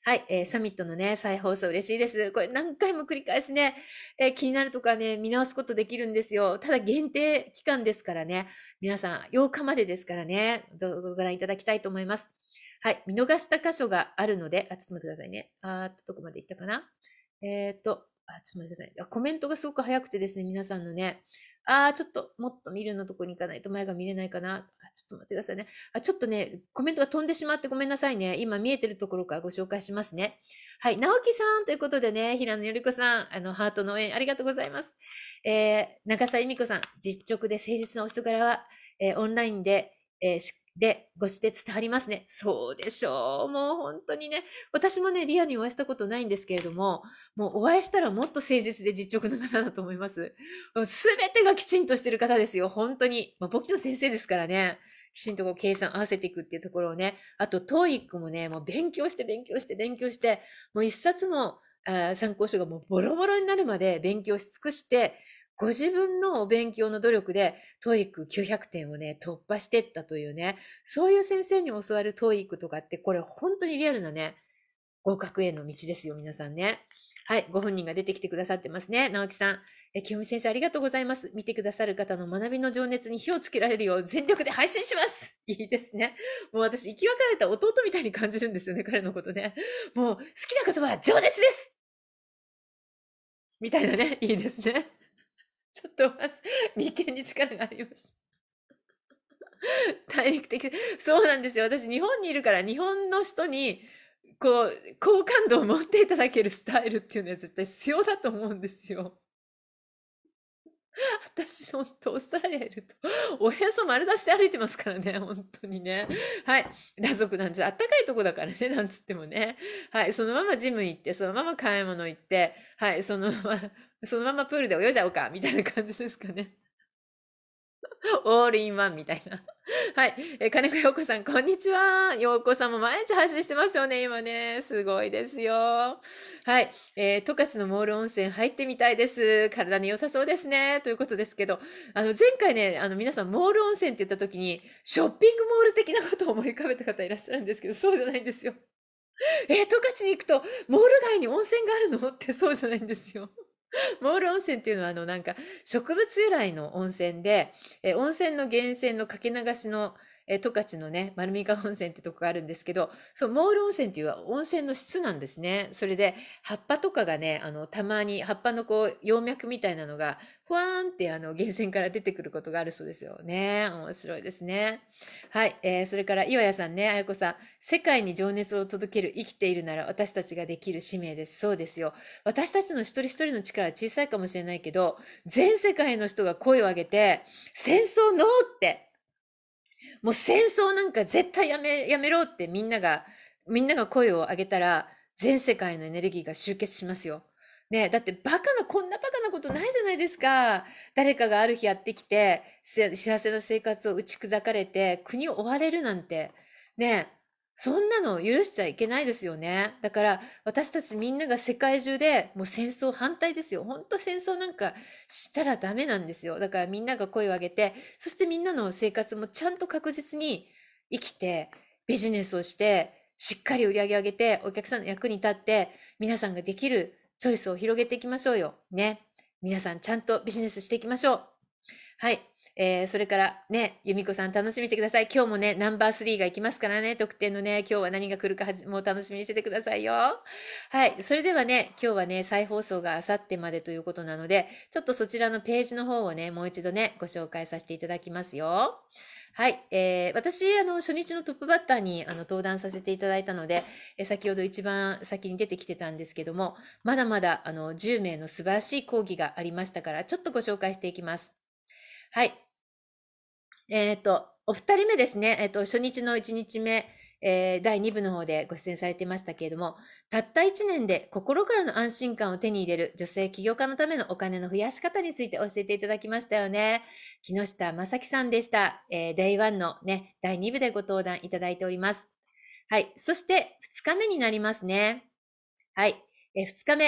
はい、えー、サミットのね、再放送嬉しいです。これ何回も繰り返しね、えー、気になるとかね、見直すことできるんですよ。ただ限定期間ですからね、皆さん8日までですからね、動画ご覧いただきたいと思います。はい、見逃した箇所があるので、あ、ちょっと待ってくださいね。あーっと、どこまで行ったかなえー、っと、あ、ちょっと待ってください。コメントがすごく早くてですね、皆さんのね。ああ、ちょっと、もっと見るのとこに行かないと前が見れないかな。ちょっと待ってくださいね。あ、ちょっとね、コメントが飛んでしまってごめんなさいね。今見えてるところからご紹介しますね。はい、直樹さんということでね、平野由里子さん、あの、ハートの応援ありがとうございます。えー、中澤由美子さん、実直で誠実なお人柄は、えー、オンラインで、えー、しで、ご指摘伝わりますね。そうでしょう。もう本当にね、私もね、リアにお会いしたことないんですけれども、もうお会いしたらもっと誠実で実直な方だと思います。すべてがきちんとしてる方ですよ。本当に。まあ、簿記の先生ですからね。きちんとこう計算合わせていくっていうところをね、あと、トーイックもね、もう勉強して勉強して勉強して、もう一冊の参考書がもうボロボロになるまで勉強し尽くして、ご自分のお勉強の努力で、トイック900点をね、突破してったというね、そういう先生に教わるトイックとかって、これ本当にリアルなね、合格への道ですよ、皆さんね。はい、ご本人が出てきてくださってますね、直樹さん。え、清美先生ありがとうございます。見てくださる方の学びの情熱に火をつけられるよう全力で配信します。いいですね。もう私、生き別れた弟みたいに感じるんですよね、彼のことね。もう、好きな言葉は情熱ですみたいなね、いいですね。ちょっとま眉間に力がありました。体育的。そうなんですよ。私、日本にいるから、日本の人に、こう、好感度を持っていただけるスタイルっていうのは絶対必要だと思うんですよ。私、ほんと、オーストラリアいると、おへそ丸出して歩いてますからね、本当にね。はい。裸族なんて、あったかいとこだからね、なんつってもね。はい。そのままジム行って、そのまま買い物行って、はい。そのまま、そのままプールで泳いじゃおうか、みたいな感じですかね。オールインワンみたいな。はい。え金子陽子さん、こんにちは。陽子さんも毎日配信してますよね、今ね。すごいですよ。はい。えー、十勝のモール温泉入ってみたいです。体に良さそうですね。ということですけど、あの、前回ね、あの、皆さん、モール温泉って言った時に、ショッピングモール的なことを思い浮かべた方いらっしゃるんですけど、そうじゃないんですよ。えー、十勝に行くと、モール街に温泉があるのってそうじゃないんですよ。モール温泉っていうのは、あの、なんか、植物由来の温泉で、え温泉の源泉のかけ流しの、え十勝のね、丸三河温泉ってとこがあるんですけど、そう、モール温泉っていうのは温泉の質なんですね。それで、葉っぱとかがね、あの、たまに葉っぱのこう、葉脈みたいなのが、ふわーんってあの、源泉から出てくることがあるそうですよね。面白いですね。はい。えー、それから、岩屋さんね、あやさん、世界に情熱を届ける、生きているなら私たちができる使命です。そうですよ。私たちの一人一人の力は小さいかもしれないけど、全世界の人が声を上げて、戦争ノーって、もう戦争なんか絶対やめ、やめろってみんなが、みんなが声を上げたら、全世界のエネルギーが集結しますよ。ねだってバカな、こんなバカなことないじゃないですか。誰かがある日やってきて、幸せな生活を打ち砕かれて、国を追われるなんて。ねそんなの許しちゃいけないですよね。だから私たちみんなが世界中でもう戦争反対ですよ。本当戦争なんかしたらダメなんですよ。だからみんなが声を上げて、そしてみんなの生活もちゃんと確実に生きて、ビジネスをして、しっかり売り上げ上げて、お客さんの役に立って、皆さんができるチョイスを広げていきましょうよ。ね。皆さんちゃんとビジネスしていきましょう。はい。えー、それからね、由美子さん楽しみにしてください。今日もね、ナンバー3がいきますからね、特典のね、今日は何が来るかもう楽しみにしててくださいよ。はい。それではね、今日はね、再放送があさってまでということなので、ちょっとそちらのページの方をね、もう一度ね、ご紹介させていただきますよ。はい。えー、私、あの、初日のトップバッターに、あの、登壇させていただいたので、え先ほど一番先に出てきてたんですけども、まだまだ、あの、10名の素晴らしい講義がありましたから、ちょっとご紹介していきます。はい。えっ、ー、と、お二人目ですね、えっ、ー、と、初日の1日目、えー、第2部の方でご出演されてましたけれども、たった1年で心からの安心感を手に入れる女性起業家のためのお金の増やし方について教えていただきましたよね。木下正樹さんでした。えー、デイのね、第2部でご登壇いただいております。はい。そして、2日目になりますね。はい。えー、2日目、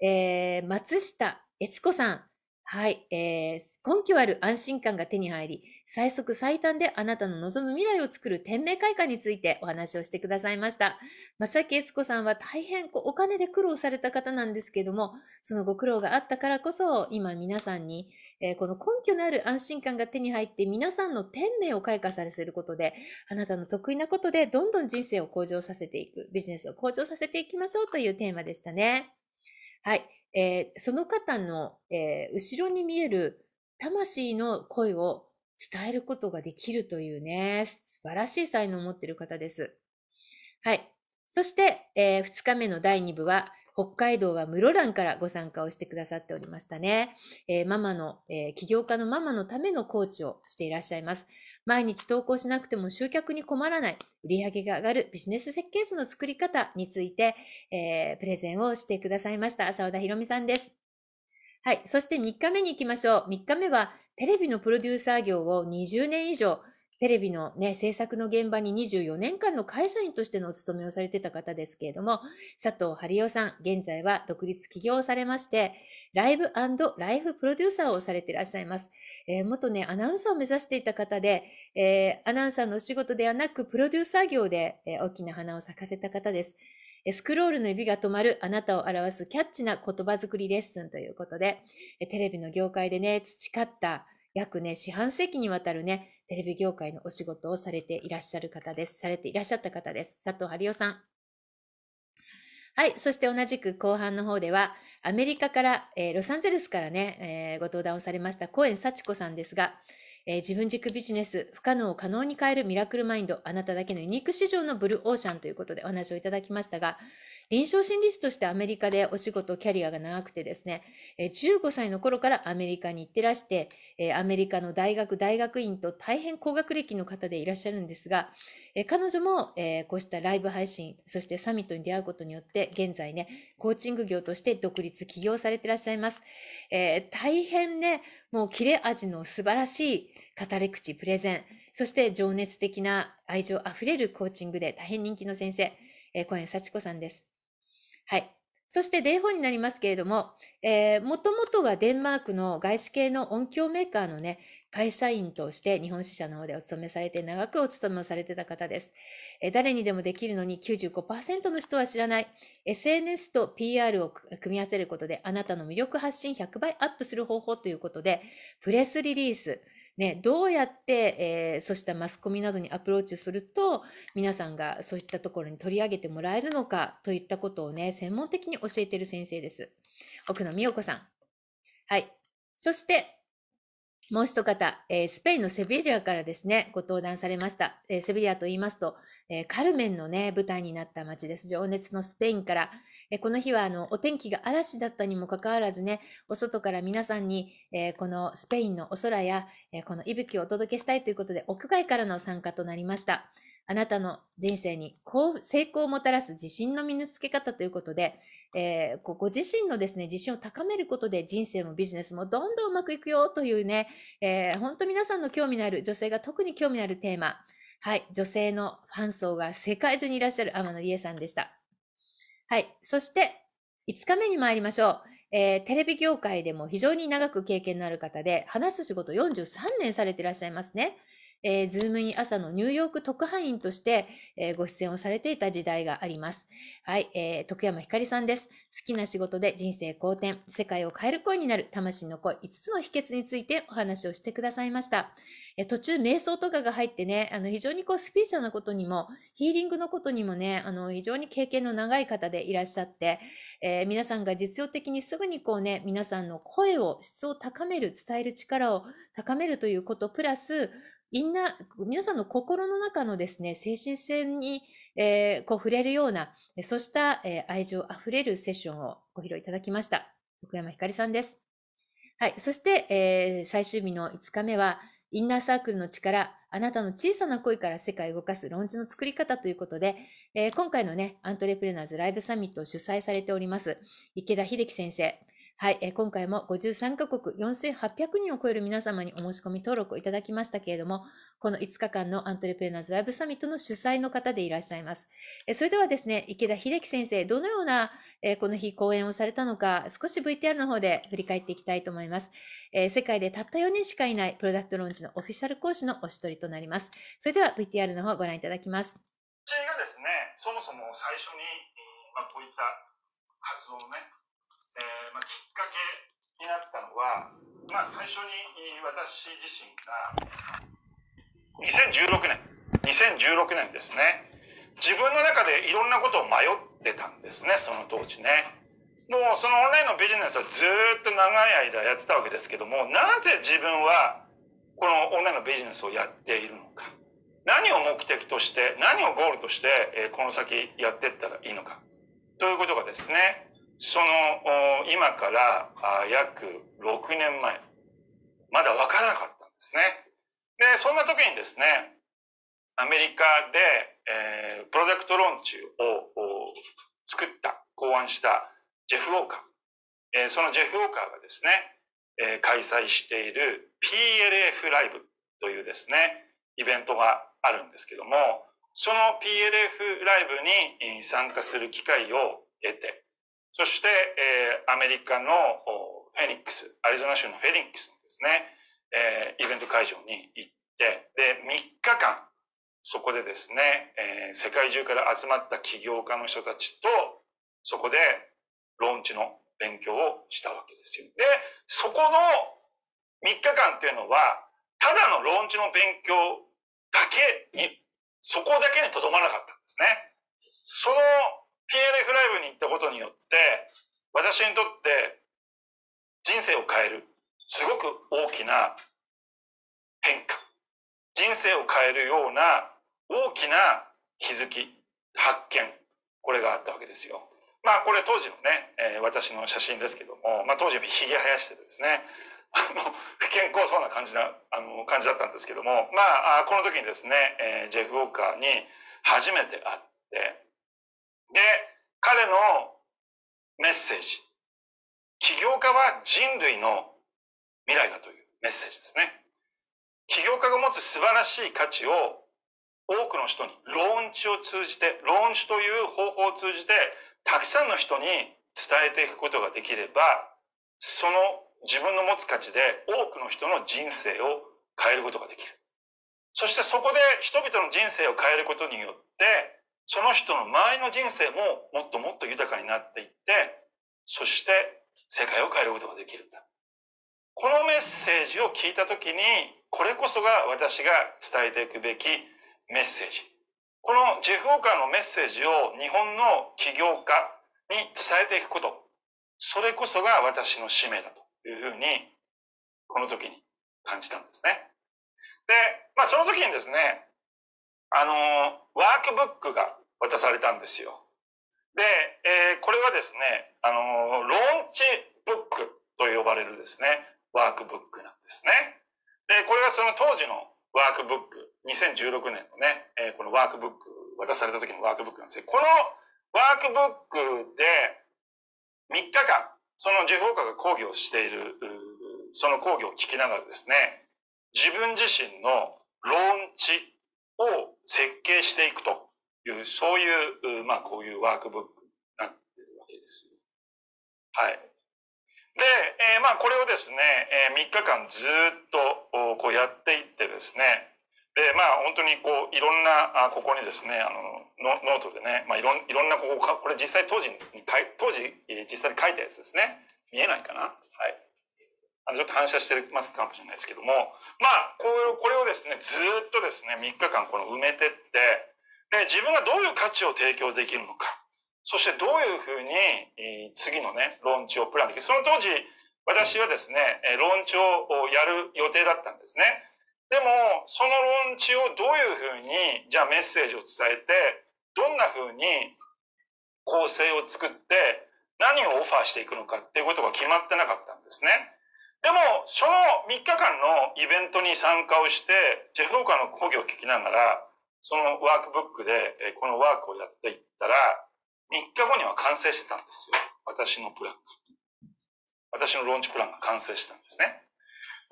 えー、松下悦子さん。はい、えー、根拠ある安心感が手に入り、最速最短であなたの望む未来を作る天命開花についてお話をしてくださいました。松崎悦子さんは大変こうお金で苦労された方なんですけども、そのご苦労があったからこそ、今皆さんに、えー、この根拠のある安心感が手に入って皆さんの天命を開花させることで、あなたの得意なことでどんどん人生を向上させていく、ビジネスを向上させていきましょうというテーマでしたね。はい。えー、その方の、えー、後ろに見える魂の声を伝えることができるというね、素晴らしい才能を持っている方です。はい。そして、えー、2日目の第2部は、北海道は室蘭からご参加をしてくださっておりましたね。えー、ママの、えー、起業家のママのためのコーチをしていらっしゃいます。毎日投稿しなくても集客に困らない、売上が上がるビジネス設計図の作り方について、えー、プレゼンをしてくださいました、澤田博美さんです。はい。そして3日目に行きましょう。3日目は、テレビのプロデューサー業を20年以上、テレビのね、制作の現場に24年間の会社員としてのお勤めをされてた方ですけれども、佐藤春夫さん、現在は独立起業されまして、ライブライフプロデューサーをされていらっしゃいます。えー、元ね、アナウンサーを目指していた方で、えー、アナウンサーのお仕事ではなく、プロデューサー業で、えー、大きな花を咲かせた方です。スクロールの指が止まるあなたを表すキャッチな言葉作りレッスンということで、テレビの業界でね、培った約ね、四半世紀にわたるね、テレビ業界のお仕事をされていらっしゃる方です。されていらっしゃった方です。佐藤春夫さん。はい。そして同じく後半の方では、アメリカから、えー、ロサンゼルスからね、えー、ご登壇をされましたコエン・サチコさんですが、えー、自分軸ビジネス、不可能を可能に変えるミラクルマインド、あなただけのユニーク市場のブルーオーシャンということでお話をいただきましたが、臨床心理士としてアメリカでお仕事、キャリアが長くてですね、15歳の頃からアメリカに行ってらして、アメリカの大学、大学院と大変高学歴の方でいらっしゃるんですが、彼女もこうしたライブ配信、そしてサミットに出会うことによって、現在ね、コーチング業として独立起業されてらっしゃいます。えー、大変ね、もう切れ味の素晴らしい語り口、プレゼン、そして情熱的な愛情あふれるコーチングで大変人気の先生、えー、小園幸子さんです。はい。そしてデーホンになりますけれども、えー、もともとはデンマークの外資系の音響メーカーのね、会社員として日本支社の方でお勤めされて、長くお勤めをされてた方です。えー、誰にでもできるのに95%の人は知らない、SNS と PR を組み合わせることで、あなたの魅力発信100倍アップする方法ということで、プレスリリース、ね、どうやって、えー、そうしたマスコミなどにアプローチすると、皆さんがそういったところに取り上げてもらえるのかといったことをね、専門的に教えている先生です。奥野美代子さん。はい。そして、もう一方、えー、スペインのセビリアからですね、ご登壇されました。えー、セビリアと言いますと、えー、カルメンのね、舞台になった街です。情熱のスペインから、えこの日はあのお天気が嵐だったにもかかわらずね、お外から皆さんに、えー、このスペインのお空や、えー、この息吹をお届けしたいということで、屋外からの参加となりました。あなたの人生に成功をもたらす自信の身のつけ方ということで、えー、ご自身のですね、自信を高めることで人生もビジネスもどんどんうまくいくよというね、えー、本当皆さんの興味のある、女性が特に興味のあるテーマ。はい、女性のファン層が世界中にいらっしゃる天野理恵さんでした。はい。そして、5日目に参りましょう。えー、テレビ業界でも非常に長く経験のある方で、話す仕事43年されていらっしゃいますね。えー、ズームイン朝のニューヨーク特派員として、えー、ご出演をされていた時代があります。はい、えー、徳山ひかりさんです。好きな仕事で人生好転、世界を変える声になる魂の声、5つの秘訣についてお話をしてくださいました。えー、途中、瞑想とかが入ってね、あの、非常にこう、スピーチャーなことにも、ヒーリングのことにもね、あの、非常に経験の長い方でいらっしゃって、えー、皆さんが実用的にすぐにこうね、皆さんの声を、質を高める、伝える力を高めるということプラス、インナー、皆さんの心の中のですね、精神性に、えー、こう触れるような、そうした、えー、愛情あふれるセッションをご披露いただきました。福山ひかりさんです。はい。そして、えー、最終日の5日目は、インナーサークルの力、あなたの小さな声から世界を動かす論チの作り方ということで、えー、今回のね、アントレプレナーズライブサミットを主催されております、池田秀樹先生。はい、えー、今回も53カ国4800人を超える皆様にお申し込み登録をいただきましたけれども、この5日間のアントレプレナーズライブサミットの主催の方でいらっしゃいます。えー、それではですね、池田秀樹先生、どのような、えー、この日講演をされたのか、少し VTR の方で振り返っていきたいと思います。えー、世界でたった4人しかいないプロダクトローンチのオフィシャル講師のお一人となります。それでは VTR の方をご覧いただきます。私がですね、そもそも最初に、まあ、こういった活動をね、えー、まあ、きっかけになったのは、まあ、最初に私自身が2016年2016年ですね自分の中でいろんなことを迷ってたんですねその当時ねもうそのオンラインのビジネスはずっと長い間やってたわけですけどもなぜ自分はこのオンラインのビジネスをやっているのか何を目的として何をゴールとしてこの先やっていったらいいのかということがですねその今から約6年前まだ分からなかったんですねでそんな時にですねアメリカで、えー、プロダクトローンチを作った考案したジェフ・ウォーカー、えー、そのジェフ・ウォーカーがですね、えー、開催している PLF ライブというですねイベントがあるんですけどもその PLF ライブに参加する機会を得てそして、えー、アメリカのフェニックス、アリゾナ州のフェニックスのですね、えー、イベント会場に行って、で、3日間、そこでですね、えー、世界中から集まった起業家の人たちと、そこでローンチの勉強をしたわけですよ。で、そこの3日間っていうのは、ただのローンチの勉強だけに、そこだけにとどまらなかったんですね。その PLF ライブに行ったことによって私にとって人生を変えるすごく大きな変化人生を変えるような大きな気づき発見これがあったわけですよ。まあこれ当時のね、えー、私の写真ですけども、まあ、当時ひげ生やしてですね あの不健康そうな感じなあの感じだったんですけども、まあ、この時にですね、えー、ジェフ・ウォーカーに初めて会ってで、彼のメッセージ。起業家は人類の未来だというメッセージですね。起業家が持つ素晴らしい価値を多くの人にローンチを通じて、ローンチという方法を通じて、たくさんの人に伝えていくことができれば、その自分の持つ価値で多くの人の人生を変えることができる。そしてそこで人々の人生を変えることによって、その人の周りの人生ももっともっと豊かになっていってそして世界を変えることができるんだこのメッセージを聞いた時にこれこそが私が伝えていくべきメッセージこのジェフ・オーカーのメッセージを日本の起業家に伝えていくことそれこそが私の使命だというふうにこの時に感じたんですねでまあその時にですねあの、ワークブックが渡されたんですよ。で、えー、これはですね、あの、ローンチブックと呼ばれるですね、ワークブックなんですね。で、これはその当時のワークブック、2016年のね、えー、このワークブック、渡された時のワークブックなんですけど、このワークブックで3日間、その受講家が講義をしている、その講義を聞きながらですね、自分自身のローンチを設計していくという、そういう、まあ、こういうワークブックになってるわけですはい。で、えー、まあ、これをですね、えー、3日間ずっとこうやっていってですね、で、まあ、本当にこう、いろんな、あここにですね、あの、ノートでね、まあ、いろんいろんな、ここ、これ実際当時に、い、当時、実際に書いたやつですね。見えないかなはい。ちょっと反射してますかもしれないですけども、まあ、これをこれをですね、ずっとですね、3日間この埋めてって、で、自分がどういう価値を提供できるのか、そしてどういうふうに、次のね、論調をプランできる。その当時、私はですね、論調をやる予定だったんですね。でも、その論調をどういうふうに、じゃあメッセージを伝えて、どんなふうに構成を作って、何をオファーしていくのかっていうことが決まってなかったんですね。でも、その3日間のイベントに参加をして、ジェフ・オーカーの講義を聞きながら、そのワークブックで、このワークをやっていったら、3日後には完成してたんですよ。私のプランが。私のローンチプランが完成したんですね。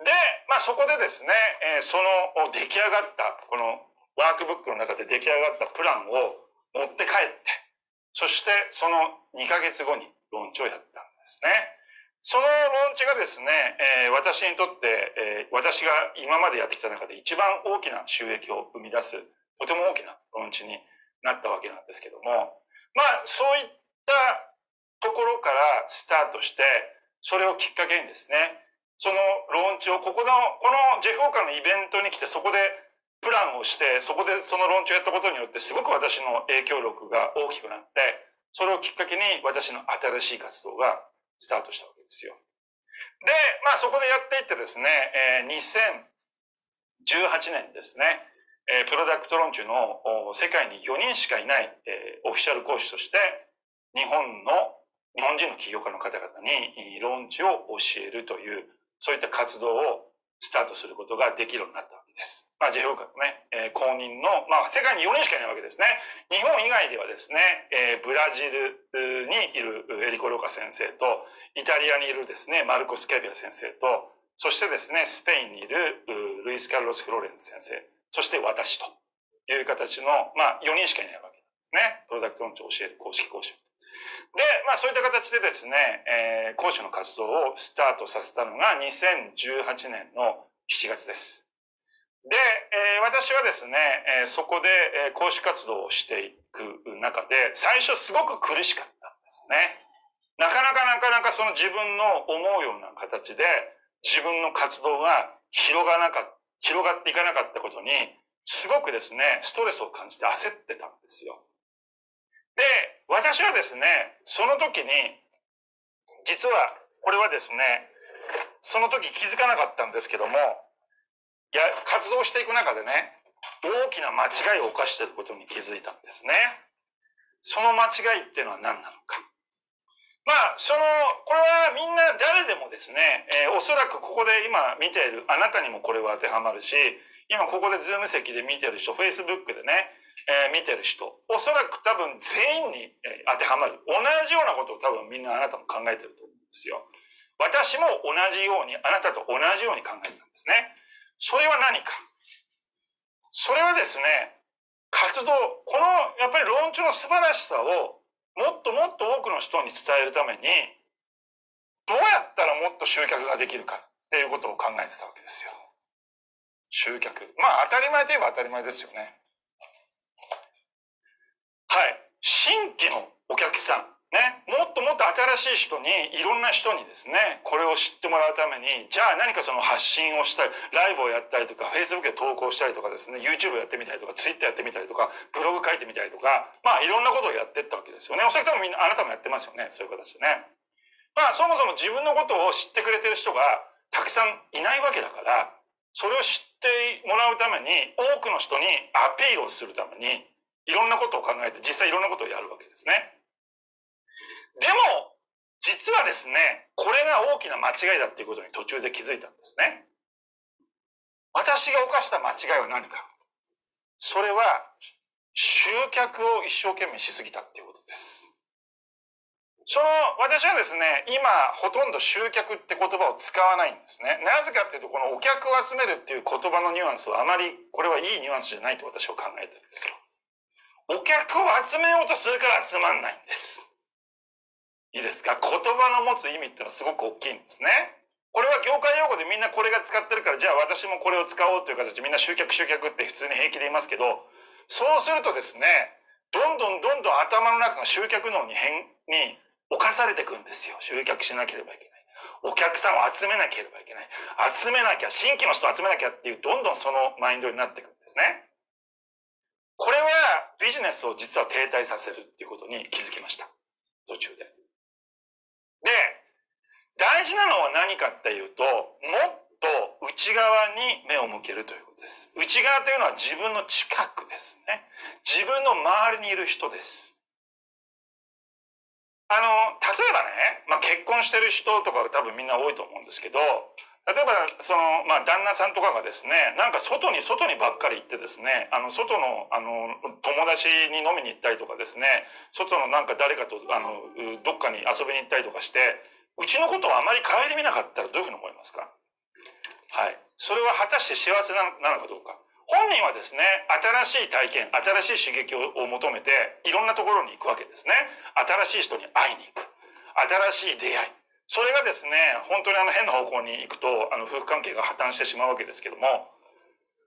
で、まあそこでですね、その出来上がった、このワークブックの中で出来上がったプランを持って帰って、そしてその2ヶ月後にローンチをやったんですね。そのローンチがですね、えー、私にとって、えー、私が今までやってきた中で一番大きな収益を生み出す、とても大きなローンチになったわけなんですけども、まあ、そういったところからスタートして、それをきっかけにですね、そのローンチをここの、このジェフ・オーカーのイベントに来て、そこでプランをして、そこでそのローンチをやったことによって、すごく私の影響力が大きくなって、それをきっかけに私の新しい活動がスタートしたわけですよ。で、まあそこでやっていってですね、えー、2018年ですね、えー、プロダクトロンチの世界に4人しかいない、えー、オフィシャル講師として、日本の、日本人の起業家の方々にロンチを教えるという、そういった活動をスタートすることができるようになったわけです。まあ、自評価のね、えー、公認の、まあ、世界に4人しかいないわけですね。日本以外ではですね、えー、ブラジルにいるエリコ・ロカ先生と、イタリアにいるですね、マルコス・キャビア先生と、そしてですね、スペインにいるルイス・カルロス・フローレンス先生、そして私という形の、まあ、4人しかいないわけですね。プロダクトの教える公式講習。で、まあそういった形でですね、えー、講師の活動をスタートさせたのが2018年の7月です。で、えー、私はですね、えー、そこで、え講師活動をしていく中で、最初すごく苦しかったんですね。なかなかなかなかその自分の思うような形で、自分の活動が広がなか広がっていかなかったことに、すごくですね、ストレスを感じて焦ってたんですよ。で、私はですね、その時に、実は、これはですね、その時気づかなかったんですけども、いや、活動していく中でね、大きな間違いを犯していることに気づいたんですね。その間違いっていうのは何なのか。まあ、その、これはみんな誰でもですね、えー、おそらくここで今見ているあなたにもこれは当てはまるし、今ここでズーム席で見てる人、Facebook でね、えー、見てる人おそらく多分全員に当てはまる同じようなことを多分みんなあなたも考えてると思うんですよ私も同じようにあなたと同じように考えてたんですねそれは何かそれはですね活動このやっぱり論調の素晴らしさをもっともっと多くの人に伝えるためにどうやったらもっと集客ができるかっていうことを考えてたわけですよ集客まあ当たり前といえば当たり前ですよねはい。新規のお客さん。ね、もっともっと新しい人にいろんな人にですねこれを知ってもらうためにじゃあ何かその発信をしたりライブをやったりとか Facebook で投稿したりとかですね YouTube やってみたりとか Twitter やってみたりとかブログ書いてみたりとかまあいろんなことをやってったわけですよねおそらく多分みんなあなたもやってますよねそういう形でねまあそもそも自分のことを知ってくれてる人がたくさんいないわけだからそれを知ってもらうために多くの人にアピールをするためにいろんなことを考えて実際いろんなことをやるわけですね。でも、実はですね、これが大きな間違いだっていうことに途中で気づいたんですね。私が犯した間違いは何か。それは、集客を一生懸命しすぎたっていうことです。その、私はですね、今、ほとんど集客って言葉を使わないんですね。なぜかっていうと、このお客を集めるっていう言葉のニュアンスはあまり、これはいいニュアンスじゃないと私は考えてるんですよ。お客を集めようとするから集まんないんです。いいですか言葉の持つ意味ってのはすごく大きいんですね。これは業界用語でみんなこれが使ってるから、じゃあ私もこれを使おうという形でみんな集客集客って普通に平気で言いますけど、そうするとですね、どんどんどんどん頭の中が集客脳に変に侵されてくんですよ。集客しなければいけない。お客さんを集めなければいけない。集めなきゃ、新規の人を集めなきゃっていう、どんどんそのマインドになってくんですね。これはビジネスを実は停滞させるっていうことに気づきました。途中で。で、大事なのは何かっていうと、もっと内側に目を向けるということです。内側というのは自分の近くですね。自分の周りにいる人です。あの、例えばね、まあ、結婚してる人とか多分みんな多いと思うんですけど、例えばその、まあ、旦那さんとかがですねなんか外に外にばっかり行ってですねあの外のあの友達に飲みに行ったりとかですね外のなんか誰かとあのどっかに遊びに行ったりとかしてうちのことをあまり顧みなかったらどういうふうに思いますかはいそれは果たして幸せなのかどうか本人はですね新しい体験新しい刺激を求めていろんなところに行くわけですね新しい人に会いに行く新しい出会いそれがですね、本当にあの変な方向に行くと、あの夫婦関係が破綻してしまうわけですけども、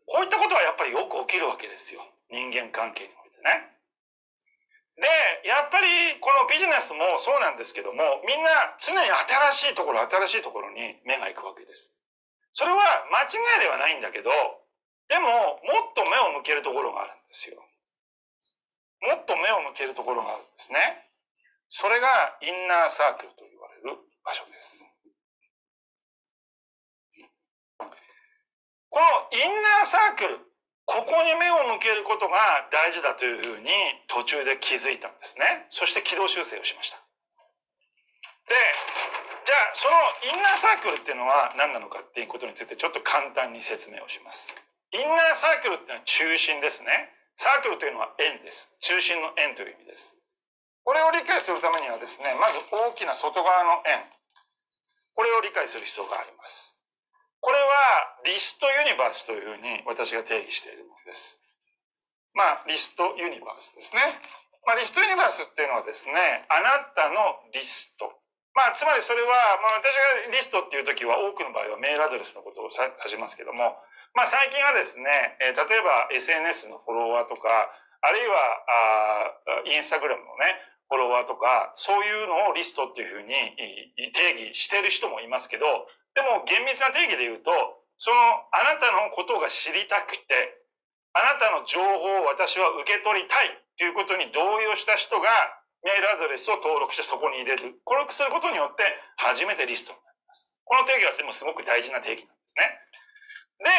こういったことはやっぱりよく起きるわけですよ。人間関係においてね。で、やっぱりこのビジネスもそうなんですけども、みんな常に新しいところ、新しいところに目が行くわけです。それは間違いではないんだけど、でも、もっと目を向けるところがあるんですよ。もっと目を向けるところがあるんですね。それがインナーサークルと場所です。このインナーサークル、ここに目を向けることが大事だというふうに途中で気づいたんですね。そして軌道修正をしました。で、じゃあそのインナーサークルっていうのは何なのかっていうことについてちょっと簡単に説明をします。インナーサークルっていうのは中心ですね。サークルというのは円です。中心の円という意味です。これを理解するためにはですね、まず大きな外側の円。これを理解する必要があります。これはリストユニバースというふうに私が定義しているものです。まあ、リストユニバースですね。まあ、リストユニバースっていうのはですね、あなたのリスト。まあ、つまりそれは、まあ、私がリストっていう時は多くの場合はメールアドレスのことを指しますけども、まあ、最近はですね、え例えば SNS のフォロワーとか、あるいは、あインスタグラムのね、フォロワーとか、そういうのをリストっていうふうに定義してる人もいますけど、でも厳密な定義で言うと、そのあなたのことが知りたくて、あなたの情報を私は受け取りたいということに同意をした人がメールアドレスを登録してそこに入れる。これをすることによって初めてリストになります。この定義はでもすごく大事な定義なんですね。で、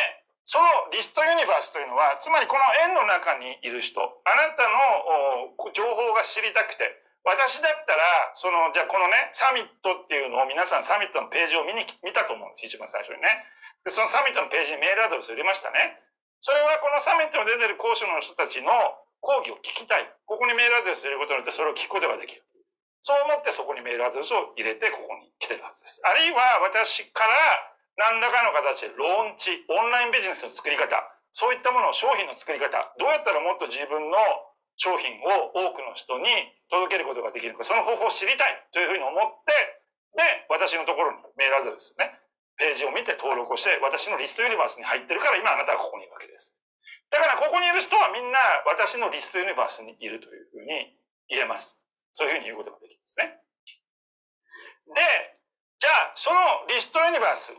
そのリストユニバースというのは、つまりこの円の中にいる人、あなたの情報が知りたくて、私だったら、その、じゃあこのね、サミットっていうのを皆さんサミットのページを見に、見たと思うんです、一番最初にね。で、そのサミットのページにメールアドレスを入れましたね。それはこのサミットに出てる講師の人たちの講義を聞きたい。ここにメールアドレス入れることによってそれを聞くことができる。そう思ってそこにメールアドレスを入れてここに来てるはずです。あるいは私から何らかの形でローンチ、オンラインビジネスの作り方、そういったものを商品の作り方、どうやったらもっと自分の商品を多くの人に届けることができるか、その方法を知りたいというふうに思って、で、私のところにメールアドレスね、ページを見て登録をして、私のリストユニバースに入ってるから、今あなたはここにいるわけです。だから、ここにいる人はみんな私のリストユニバースにいるというふうに言えます。そういうふうに言うことができるんですね。で、じゃあ、そのリストユニバース。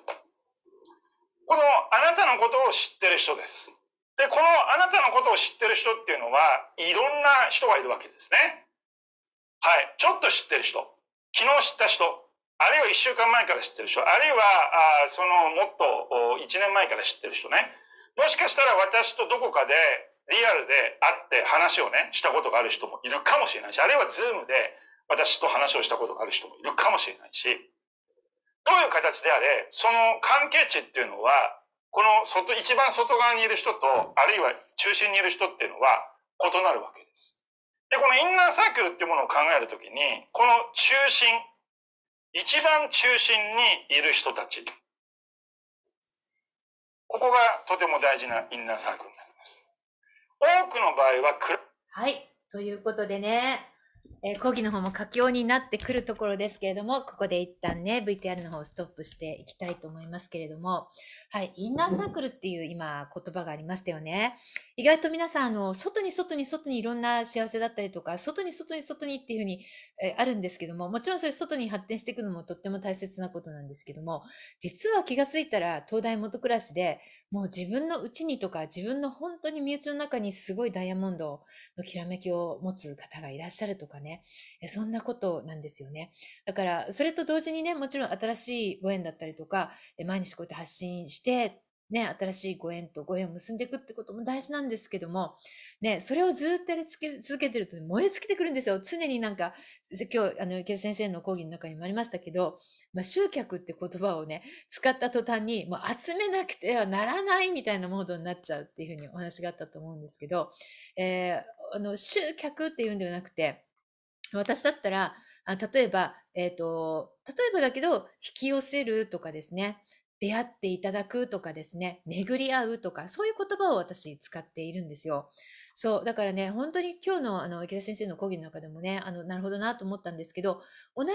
このあなたのことを知ってる人です。で、このあなたのことを知ってる人っていうのは、いろんな人がいるわけですね。はい。ちょっと知ってる人、昨日知った人、あるいは一週間前から知ってる人、あるいは、あそのもっと一年前から知ってる人ね。もしかしたら私とどこかでリアルで会って話をね、したことがある人もいるかもしれないし、あるいはズームで私と話をしたことがある人もいるかもしれないし、どういう形であれ、その関係値っていうのはこの外、一番外側にいる人と、あるいは中心にいる人っていうのは異なるわけです。で、このインナーサークルっていうものを考えるときに、この中心、一番中心にいる人たち。ここがとても大事なインナーサークルになります。多くの場合は、はい。ということでね、えー、講義の方も佳境になってくるところですけれども、ここで一旦ね、VTR の方をストップしていきたいと思いますけれども、はい、インナーサークルっていう今言葉がありましたよね。意外と皆さん、あの、外に外に外にいろんな幸せだったりとか、外に外に外にっていうふうに、えー、あるんですけども、もちろんそれ外に発展していくのもとっても大切なことなんですけども、実は気がついたら東大元暮らしで、もう自分の内にとか自分の本当に身内の中にすごいダイヤモンドのきらめきを持つ方がいらっしゃるとかね、そんなことなんですよね。だから、それと同時にね、もちろん新しいご縁だったりとか、毎日こうやって発信してね、新しいご縁とご縁を結んでいくってことも大事なんですけども、ね、それをずっとやり続けてると燃え尽きてくるんですよ。常になんか、今日、あの、池田先生の講義の中にもありましたけど、まあ、集客って言葉をね、使った途端に、もう集めなくてはならないみたいなモードになっちゃうっていうふうにお話があったと思うんですけど、えー、あの、集客っていうんではなくて、私だったら、あ例えば、えっ、ー、と、例えばだけど、引き寄せるとかですね、出会っていただくとかですね、巡り合うとか、そういう言葉を私使っているんですよ。そう、だからね、本当に今日のあの池田先生の講義の中でもね、あの、なるほどなと思ったんですけど、同じ、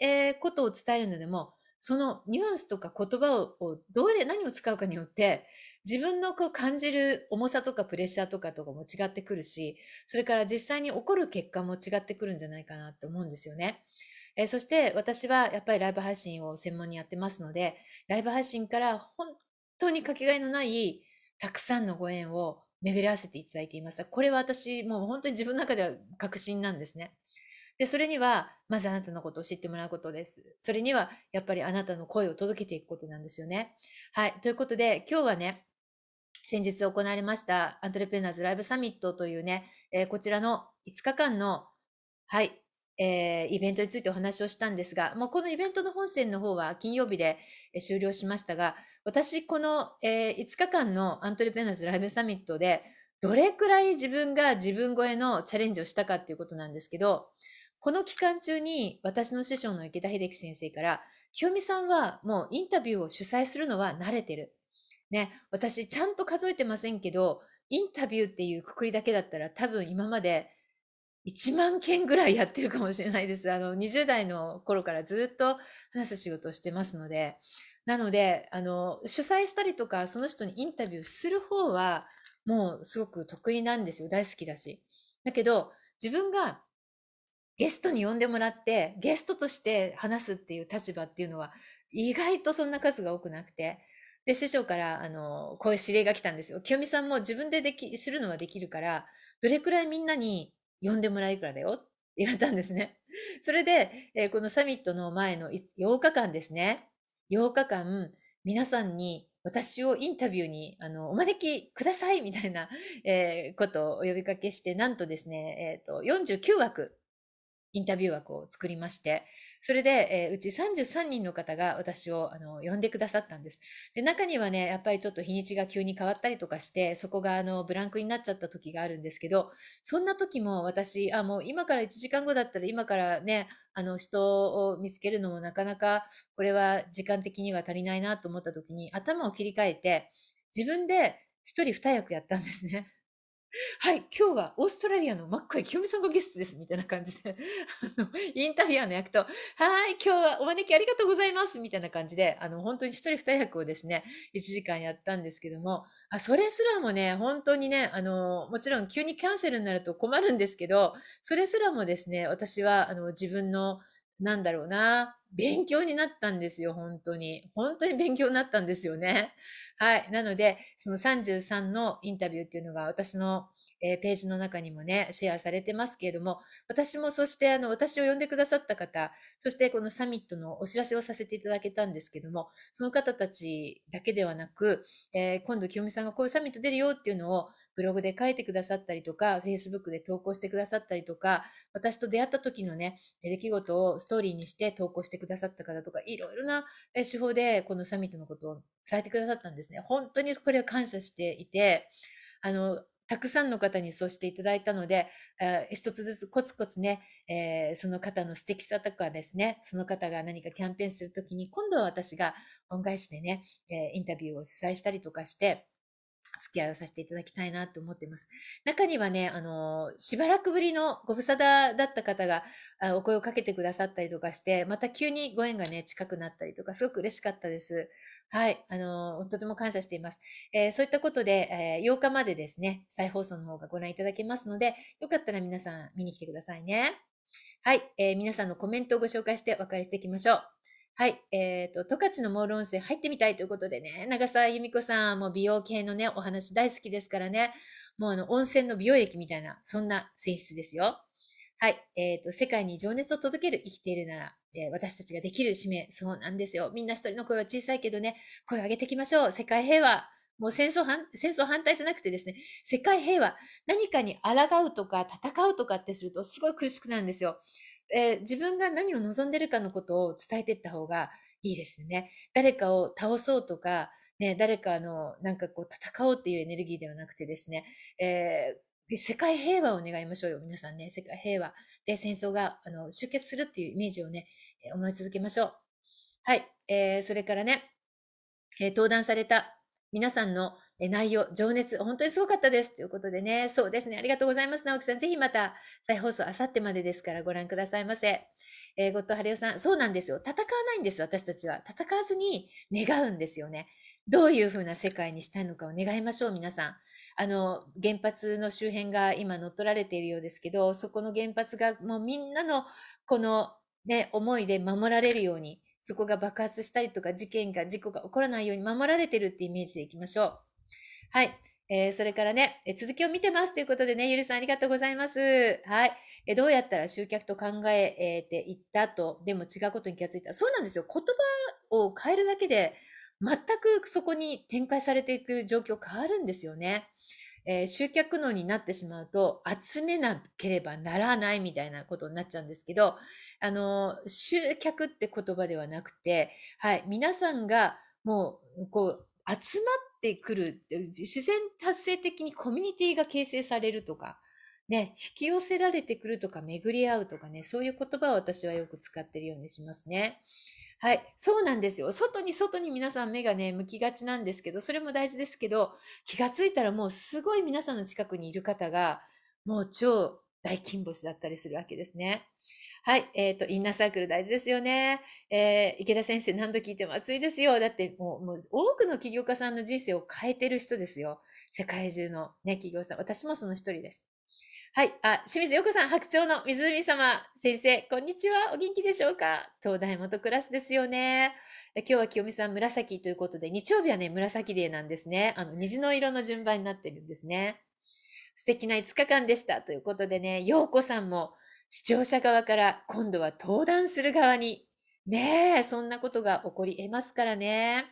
えー、ことを伝えるのでも、そのニュアンスとか言葉をどうで何を使うかによって、自分のこう感じる重さとかプレッシャーとかとかも違ってくるし、それから実際に起こる結果も違ってくるんじゃないかなと思うんですよね。えー、そして私はやっぱりライブ配信を専門にやってますので、ライブ配信から本当にかけがえのないたくさんのご縁を巡り合わせていただいています。これは私、もう本当に自分の中では確信なんですね。で、それには、まずあなたのことを知ってもらうことです。それには、やっぱりあなたの声を届けていくことなんですよね。はい。ということで、今日はね、先日行われました、アントレプレナーズライブサミットというね、えー、こちらの5日間の、はい、えー、イベントについてお話をしたんですが、もうこのイベントの本線の方は金曜日で、終了しましたが、私、この、えー、5日間のアントレペナーズライブサミットで、どれくらい自分が自分超えのチャレンジをしたかっていうことなんですけど、この期間中に私の師匠の池田秀樹先生から、清美さんはもうインタビューを主催するのは慣れてる。ね、私ちゃんと数えてませんけど、インタビューっていうくくりだけだったら多分今まで1万件ぐらいやってるかもしれないです。あの、20代の頃からずっと話す仕事をしてますので。なので、あの、主催したりとか、その人にインタビューする方は、もうすごく得意なんですよ。大好きだし。だけど、自分がゲストに呼んでもらって、ゲストとして話すっていう立場っていうのは、意外とそんな数が多くなくて。で、師匠から、あの、こういう指令が来たんですよ。清美さんも自分ででき、するのはできるから、どれくらいみんなに呼んでもらいくらだよって言われたんですね。それで、えー、このサミットの前の8日間ですね。8日間、皆さんに私をインタビューにあのお招きくださいみたいな、えー、ことをお呼びかけして、なんとですね、えーと、49枠、インタビュー枠を作りまして、それで、えー、うち33人の方が私をあの呼んでくださったんです。で中にはね、やっぱりちょっと日にちが急に変わったりとかして、そこがあのブランクになっちゃった時があるんですけど、そんな時も私、あ、もう今から1時間後だったら今からね、あの人を見つけるのもなかなかこれは時間的には足りないなと思った時に頭を切り替えて、自分で一人二役やったんですね。はい、今日はオーストラリアの真っ赤い清美さんがゲストです、みたいな感じであの、インタビュアーの役と、はい、今日はお招きありがとうございます、みたいな感じで、あの、本当に一人二役をですね、1時間やったんですけども、あ、それすらもね、本当にね、あの、もちろん急にキャンセルになると困るんですけど、それすらもですね、私は、あの、自分の、なんだろうな、勉強になったんですよ、本当に。本当に勉強になったんですよね。はい。なので、その33のインタビューっていうのが私の、えー、ページの中にもね、シェアされてますけれども、私もそしてあの、私を呼んでくださった方、そしてこのサミットのお知らせをさせていただけたんですけども、その方たちだけではなく、えー、今度清美さんがこういうサミット出るよっていうのをブログで書いてくださったりとか、Facebook で投稿してくださったりとか、私と出会った時のね、出来事をストーリーにして投稿してくださった方とか、いろいろな手法でこのサミットのことを伝えてくださったんですね。本当にこれは感謝していて、あの、たくさんの方にそうしていただいたので、えー、一つずつコツコツね、えー、その方の素敵さとかですね、その方が何かキャンペーンするときに、今度は私が恩返しでね、えー、インタビューを主催したりとかして、付き合いをさせていただきたいなと思ってます。中にはね、あの、しばらくぶりのご無沙汰だった方があお声をかけてくださったりとかして、また急にご縁がね、近くなったりとか、すごく嬉しかったです。はい、あの、とても感謝しています。えー、そういったことで、えー、8日までですね、再放送の方がご覧いただけますので、よかったら皆さん見に来てくださいね。はい、えー、皆さんのコメントをご紹介してお別れしていきましょう。はい、えっ、ー、と、十勝のモール温泉入ってみたいということでね、長澤由美子さんも美容系のね、お話大好きですからね、もうあの、温泉の美容液みたいな、そんな性質ですよ。はい、えっ、ー、と、世界に情熱を届ける生きているなら、えー、私たちができる使命、そうなんですよ。みんな一人の声は小さいけどね、声を上げていきましょう。世界平和。もう戦争反、戦争反対じゃなくてですね、世界平和。何かに抗うとか戦うとかってするとすごい苦しくなるんですよ。えー、自分が何を望んでるかのことを伝えていった方がいいですね。誰かを倒そうとか、ね、誰かの、なんかこう、戦おうっていうエネルギーではなくてですね、えー、世界平和を願いましょうよ、皆さんね。世界平和。で、戦争が、あの、終結するっていうイメージをね、思い続けましょう。はい。えー、それからね、え登壇された皆さんのえ内容、情熱、本当にすごかったです。ということでね、そうですね。ありがとうございます。直樹さん、ぜひまた再放送あさってまでですからご覧くださいませ。えー、と藤晴夫さん、そうなんですよ。戦わないんです、私たちは。戦わずに願うんですよね。どういうふうな世界にしたいのかを願いましょう、皆さん。あの、原発の周辺が今乗っ取られているようですけど、そこの原発がもうみんなのこのね、思いで守られるように、そこが爆発したりとか事件が、事故が起こらないように守られてるってイメージでいきましょう。はい。えー、それからね、えー、続きを見てますということでね、ゆりさんありがとうございます。はい。えー、どうやったら集客と考えていったと、でも違うことに気がついた。そうなんですよ。言葉を変えるだけで、全くそこに展開されていく状況変わるんですよね。えー、集客能になってしまうと、集めなければならないみたいなことになっちゃうんですけど、あのー、集客って言葉ではなくて、はい、皆さんがもう、こう、集まっってくる、自然達成的にコミュニティが形成されるとか、ね、引き寄せられてくるとか、巡り合うとかね、そういう言葉を私はよく使ってるようにしますね。はい。そうなんですよ。外に外に皆さん目がね、向きがちなんですけど、それも大事ですけど、気がついたらもうすごい皆さんの近くにいる方が、もう超大金星だったりするわけですね。はい。えっ、ー、と、インナーサークル大事ですよね。えー、池田先生何度聞いても熱いですよ。だってもう、もう多くの起業家さんの人生を変えてる人ですよ。世界中のね、企業さん。私もその一人です。はい。あ、清水洋子さん、白鳥の湖様。先生、こんにちは。お元気でしょうか東大元クラスですよね。今日は清美さん、紫ということで、日曜日はね、紫デーなんですね。あの、虹の色の順番になってるんですね。素敵な5日間でした。ということでね、洋子さんも、視聴者側から今度は登壇する側に。ねえ、そんなことが起こり得ますからね。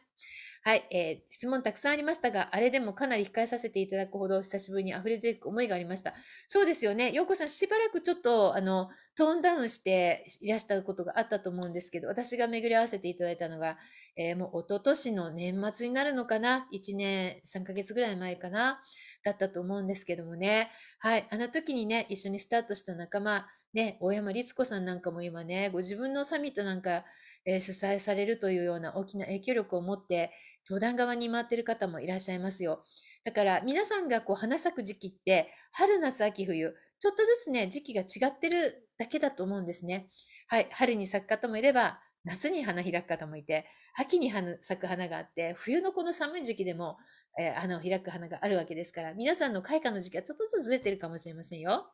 はい、えー、質問たくさんありましたが、あれでもかなり控えさせていただくほど久しぶりに溢れていく思いがありました。そうですよね。ようこさん、しばらくちょっと、あの、トーンダウンしていらしたことがあったと思うんですけど、私が巡り合わせていただいたのが、えー、もう一昨年の年末になるのかな ?1 年3ヶ月ぐらい前かなだったと思うんですけどもね。はい。あの時にね、一緒にスタートした仲間、ね、大山律子さんなんかも今ね、ご自分のサミットなんか、えー、主催されるというような大きな影響力を持って、教団側に回ってる方もいらっしゃいますよ。だから皆さんがこう花咲く時期って春夏秋冬ちょっとずつね時期が違ってるだけだと思うんですね。はい、春に咲く方もいれば夏に花開く方もいて秋に咲く花があって冬のこの寒い時期でもえー、花を開く花があるわけですから、皆さんの開花の時期はちょっとずつずれてるかもしれませんよ。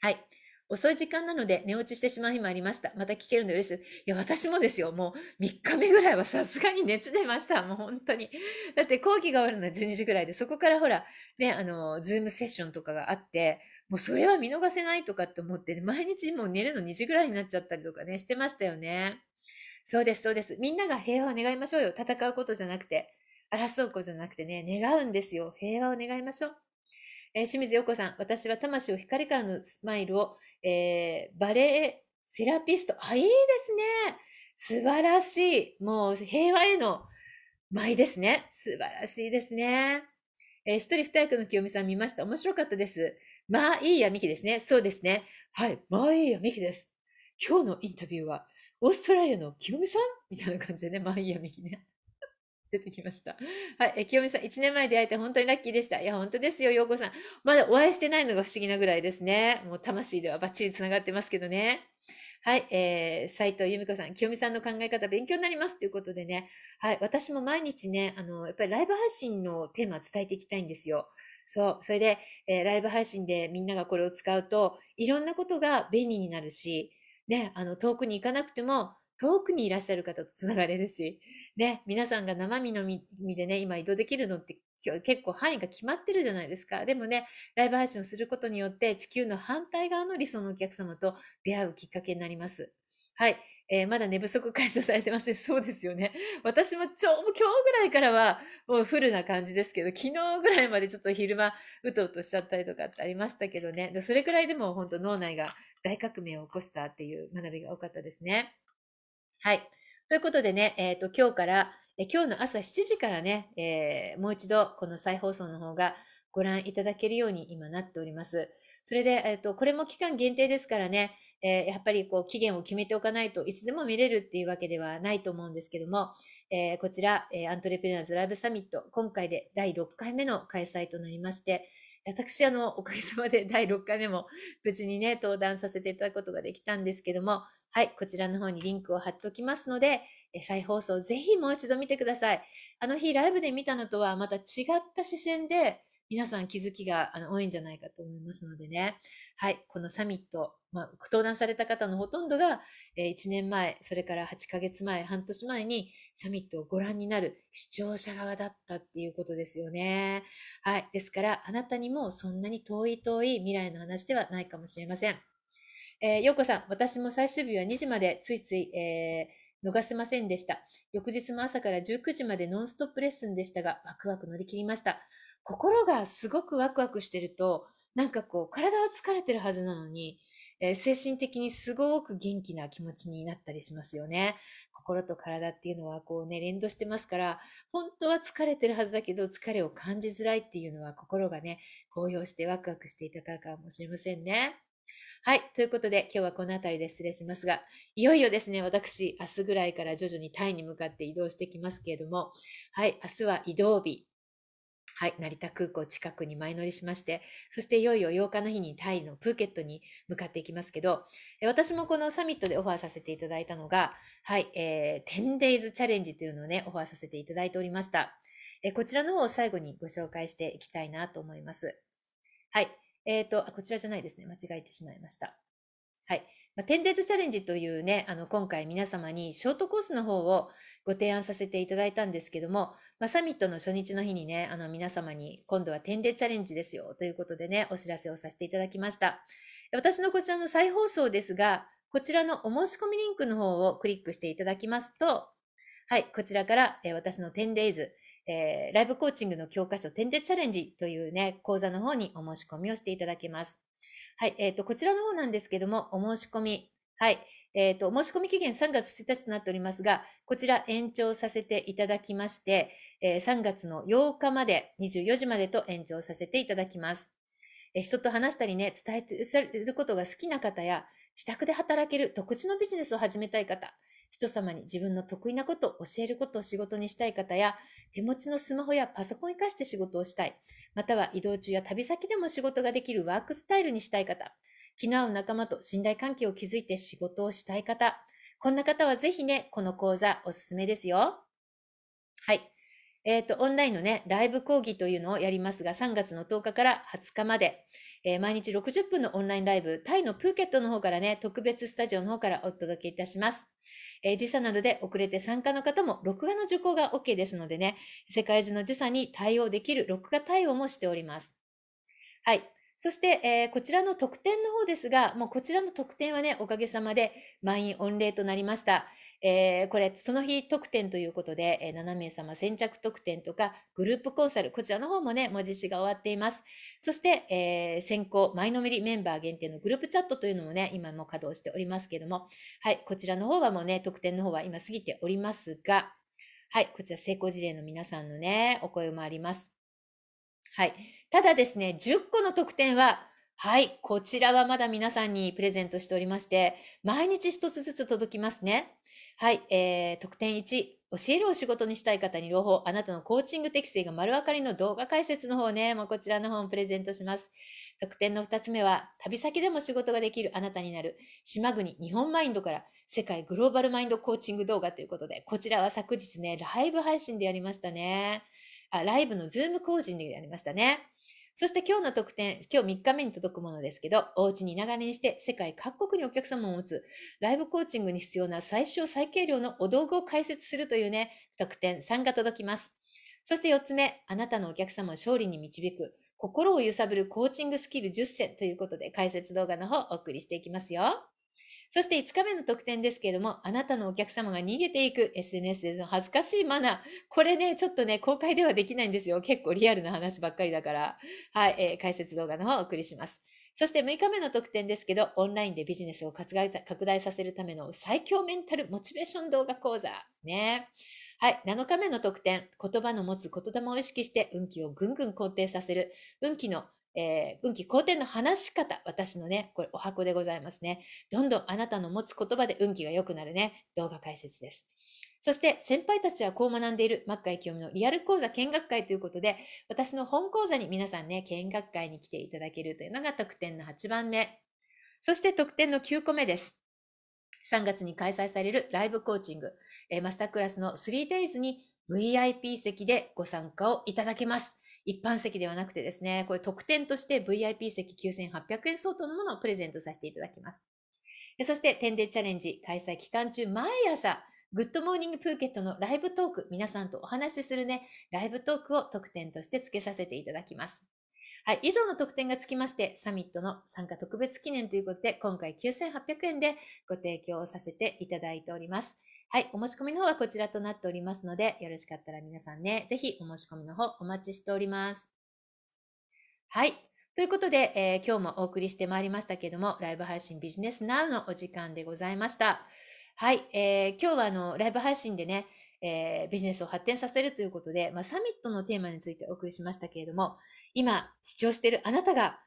はい。遅い時間なので寝落ちしてしまう日もありました。また聞けるの嬉しいです。いや、私もですよ。もう3日目ぐらいはさすがに熱出ました。もう本当に。だって講義が終わるのは12時ぐらいで、そこからほら、ね、あの、ズームセッションとかがあって、もうそれは見逃せないとかって思って、ね、毎日もう寝るの2時ぐらいになっちゃったりとかね、してましたよね。そうです、そうです。みんなが平和を願いましょうよ。戦うことじゃなくて。争うこじゃなくてね、願うんですよ。平和を願いましょう。えー、清水陽子さん、私は魂を光からのスマイルを、えー、バレエセラピスト。あ、いいですね。素晴らしい。もう平和への舞ですね。素晴らしいですね。えー、一人二役の清美さん見ました。面白かったです。まあいいやみきですね。そうですね。はい。まあいいやみきです。今日のインタビューは、オーストラリアの清美さんみたいな感じでね。まあいいやみきね。出てきました。はい。え、清美さん、1年前出会えて本当にラッキーでした。いや、本当ですよ、陽子さん。まだお会いしてないのが不思議なぐらいですね。もう魂ではバッチリ繋がってますけどね。はい、えー、斎藤由美子さん、清美さんの考え方勉強になりますということでね、はい、私も毎日ね、あの、やっぱりライブ配信のテーマ伝えていきたいんですよ。そう、それで、えー、ライブ配信でみんながこれを使うと、いろんなことが便利になるし、ね、あの、遠くに行かなくても、遠くにいらっしゃる方と繋がれるし、ね、皆さんが生身の身でね、今移動できるのって結構範囲が決まってるじゃないですか。でもね、ライブ配信をすることによって地球の反対側の理想のお客様と出会うきっかけになります。はい。えー、まだ寝不足解消されてません。そうですよね。私もちょ、今日ぐらいからはもうフルな感じですけど、昨日ぐらいまでちょっと昼間、うとうとしちゃったりとかってありましたけどね。それくらいでも本当脳内が大革命を起こしたっていう学びが多かったですね。はい。ということでね、えっ、ー、と、今日から、え今日の朝7時からね、えー、もう一度この再放送の方がご覧いただけるように今なっております。それで、えっ、ー、と、これも期間限定ですからね、えー、やっぱりこう期限を決めておかないといつでも見れるっていうわけではないと思うんですけども、えー、こちら、えアントレプレナーズライブサミット、今回で第6回目の開催となりまして、私、あの、おかげさまで第6回目も無事にね、登壇させていただくことができたんですけども、はい、こちらの方にリンクを貼っておきますので、再放送ぜひもう一度見てください。あの日ライブで見たのとはまた違った視線で皆さん気づきが多いんじゃないかと思いますのでね。はい、このサミット、まあ、登壇された方のほとんどが、え1年前、それから8ヶ月前、半年前にサミットをご覧になる視聴者側だったっていうことですよね。はい、ですからあなたにもそんなに遠い遠い未来の話ではないかもしれません。えー、ようこさん、私も最終日は2時までついつい、えー、逃せませんでした。翌日も朝から19時までノンストップレッスンでしたが、ワクワク乗り切りました。心がすごくワクワクしてると、なんかこう、体は疲れてるはずなのに、えー、精神的にすごく元気な気持ちになったりしますよね。心と体っていうのはこうね、連動してますから、本当は疲れてるはずだけど、疲れを感じづらいっていうのは心がね、高揚してワクワクしていたからかもしれませんね。はい。ということで、今日はこの辺りで失礼しますが、いよいよですね、私、明日ぐらいから徐々にタイに向かって移動してきますけれども、はい。明日は移動日。はい。成田空港近くに前乗りしまして、そしていよいよ8日の日にタイのプーケットに向かっていきますけど、私もこのサミットでオファーさせていただいたのが、はい。えー、10days チャレンジというのをね、オファーさせていただいておりました。えこちらの方を最後にご紹介していきたいなと思います。はい。えっ、ー、と、こちらじゃないですね。間違えてしまいました。はい。まあ、点ズチャレンジというね、あの、今回皆様にショートコースの方をご提案させていただいたんですけども、まあ、サミットの初日の日にね、あの、皆様に今度は点ズチャレンジですよということでね、お知らせをさせていただきました。私のこちらの再放送ですが、こちらのお申し込みリンクの方をクリックしていただきますと、はい、こちらから、えー、私の 10days えー、ライブコーチングの教科書点でチャレンジというね、講座の方にお申し込みをしていただけます。はい、えっ、ー、と、こちらの方なんですけども、お申し込み、はい、えっ、ー、と、申し込み期限3月1日となっておりますが、こちら延長させていただきまして、えー、3月の8日まで、24時までと延長させていただきます。えー、人と話したりね、伝えることが好きな方や、自宅で働ける独自のビジネスを始めたい方、人様に自分の得意なことを教えることを仕事にしたい方や、手持ちのスマホやパソコンを活かして仕事をしたい、または移動中や旅先でも仕事ができるワークスタイルにしたい方、気の合う仲間と信頼関係を築いて仕事をしたい方、こんな方はぜひね、この講座おすすめですよ。はい。えっ、ー、と、オンラインのね、ライブ講義というのをやりますが、3月の10日から20日まで、えー、毎日60分のオンラインライブ、タイのプーケットの方からね、特別スタジオの方からお届けいたします。えー、時差などで遅れて参加の方も録画の受講が OK ですのでね、世界中の時差に対応できる録画対応もしております。はい。そして、えー、こちらの特典の方ですが、もうこちらの特典はね、おかげさまで満員御礼となりました。えー、これ、その日特典ということで、えー、7名様先着特典とか、グループコンサル、こちらの方もね、文字実施が終わっています。そして、えー、先行、前のめりメンバー限定のグループチャットというのもね、今も稼働しておりますけども、はい、こちらの方はもうね、特典の方は今過ぎておりますが、はい、こちら成功事例の皆さんのね、お声もあります。はい。ただですね、10個の特典は、はい、こちらはまだ皆さんにプレゼントしておりまして、毎日一つずつ届きますね。はい、えー、特典1、教えるお仕事にしたい方に朗報、あなたのコーチング適性が丸分かりの動画解説の方ね、もうこちらの本をプレゼントします。特典の2つ目は、旅先でも仕事ができるあなたになる、島国日本マインドから世界グローバルマインドコーチング動画ということで、こちらは昨日ね、ライブ配信でやりましたね。あ、ライブのズーム工事でやりましたね。そして今日の特典、今日3日目に届くものですけど、お家に長年して世界各国にお客様を持つ、ライブコーチングに必要な最小最軽量のお道具を解説するというね、特典3が届きます。そして4つ目、あなたのお客様を勝利に導く、心を揺さぶるコーチングスキル10選ということで解説動画の方お送りしていきますよ。そして5日目の特典ですけれども、あなたのお客様が逃げていく SNS での恥ずかしいマナー。これね、ちょっとね、公開ではできないんですよ。結構リアルな話ばっかりだから。はい、えー、解説動画の方をお送りします。そして6日目の特典ですけど、オンラインでビジネスを拡大させるための最強メンタルモチベーション動画講座。ね。はい、7日目の特典、言葉の持つ言霊を意識して運気をぐんぐん肯定させる、運気のえー、運気好転の話し方。私のね、これお箱でございますね。どんどんあなたの持つ言葉で運気が良くなるね。動画解説です。そして、先輩たちはこう学んでいる、マッカイ清美のリアル講座見学会ということで、私の本講座に皆さんね、見学会に来ていただけるというのが特典の8番目。そして特典の9個目です。3月に開催されるライブコーチング、えー、マスタークラスの 3days に VIP 席でご参加をいただけます。一般席ではなくてですね、これ特典として VIP 席9800円相当のものをプレゼントさせていただきます。そして、天0チャレンジ開催期間中、毎朝、グッドモーニングプーケットのライブトーク、皆さんとお話しするね、ライブトークを特典として付けさせていただきます。はい、以上の特典がつきまして、サミットの参加特別記念ということで、今回9800円でご提供させていただいております。はい、お申し込みの方はこちらとなっておりますので、よろしかったら皆さんね、ぜひお申し込みの方お待ちしております。はい。ということで、えー、今日もお送りしてまいりましたけども、ライブ配信ビジネスナウのお時間でございました。はい、えー、今日はあの、ライブ配信でね、えー、ビジネスを発展させるということで、まあ、サミットのテーマについてお送りしましたけれども、今、視聴しているあなたが、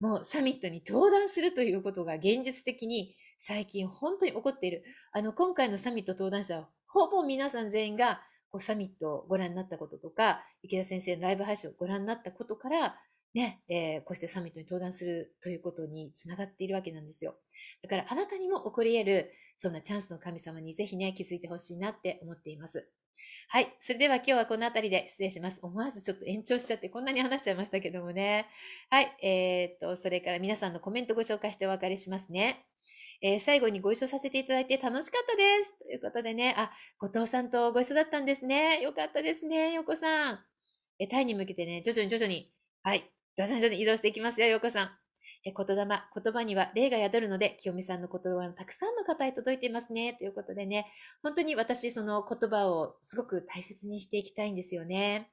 もうサミットに登壇するということが現実的に最近本当に起こっている。あの、今回のサミット登壇者は、ほぼ皆さん全員が、こう、サミットをご覧になったこととか、池田先生のライブ配信をご覧になったことから、ね、えー、こうしてサミットに登壇するということにつながっているわけなんですよ。だから、あなたにも起こり得る、そんなチャンスの神様にぜひね、気づいてほしいなって思っています。はい。それでは今日はこの辺りで失礼します。思わずちょっと延長しちゃってこんなに話しちゃいましたけどもね。はい。えー、っと、それから皆さんのコメントご紹介してお別れしますね。えー、最後にご一緒させていただいて楽しかったです。ということでね、あ、後藤さんとご一緒だったんですね。よかったですね、よ子さん。えー、タイに向けてね、徐々に徐々に、はい、徐々に移動していきますよ、よこさん。えー、言霊、言葉には霊が宿るので、清美さんの言葉のたくさんの方へ届いていますね。ということでね、本当に私、その言葉をすごく大切にしていきたいんですよね。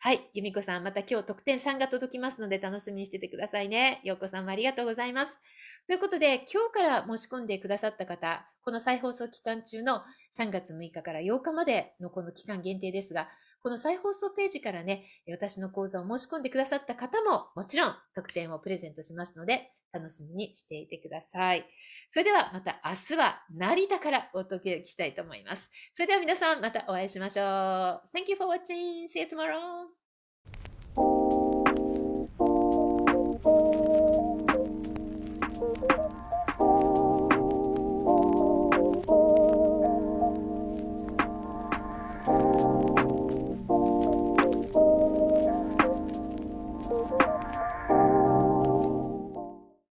はい。由美子さん、また今日特典3が届きますので楽しみにしててくださいね。ようこさんもありがとうございます。ということで、今日から申し込んでくださった方、この再放送期間中の3月6日から8日までのこの期間限定ですが、この再放送ページからね、私の講座を申し込んでくださった方ももちろん特典をプレゼントしますので、楽しみにしていてください。それではまた明日は成田からお届けしたいと思います。それでは皆さんまたお会いしましょう。Thank you for watching. See you tomorrow.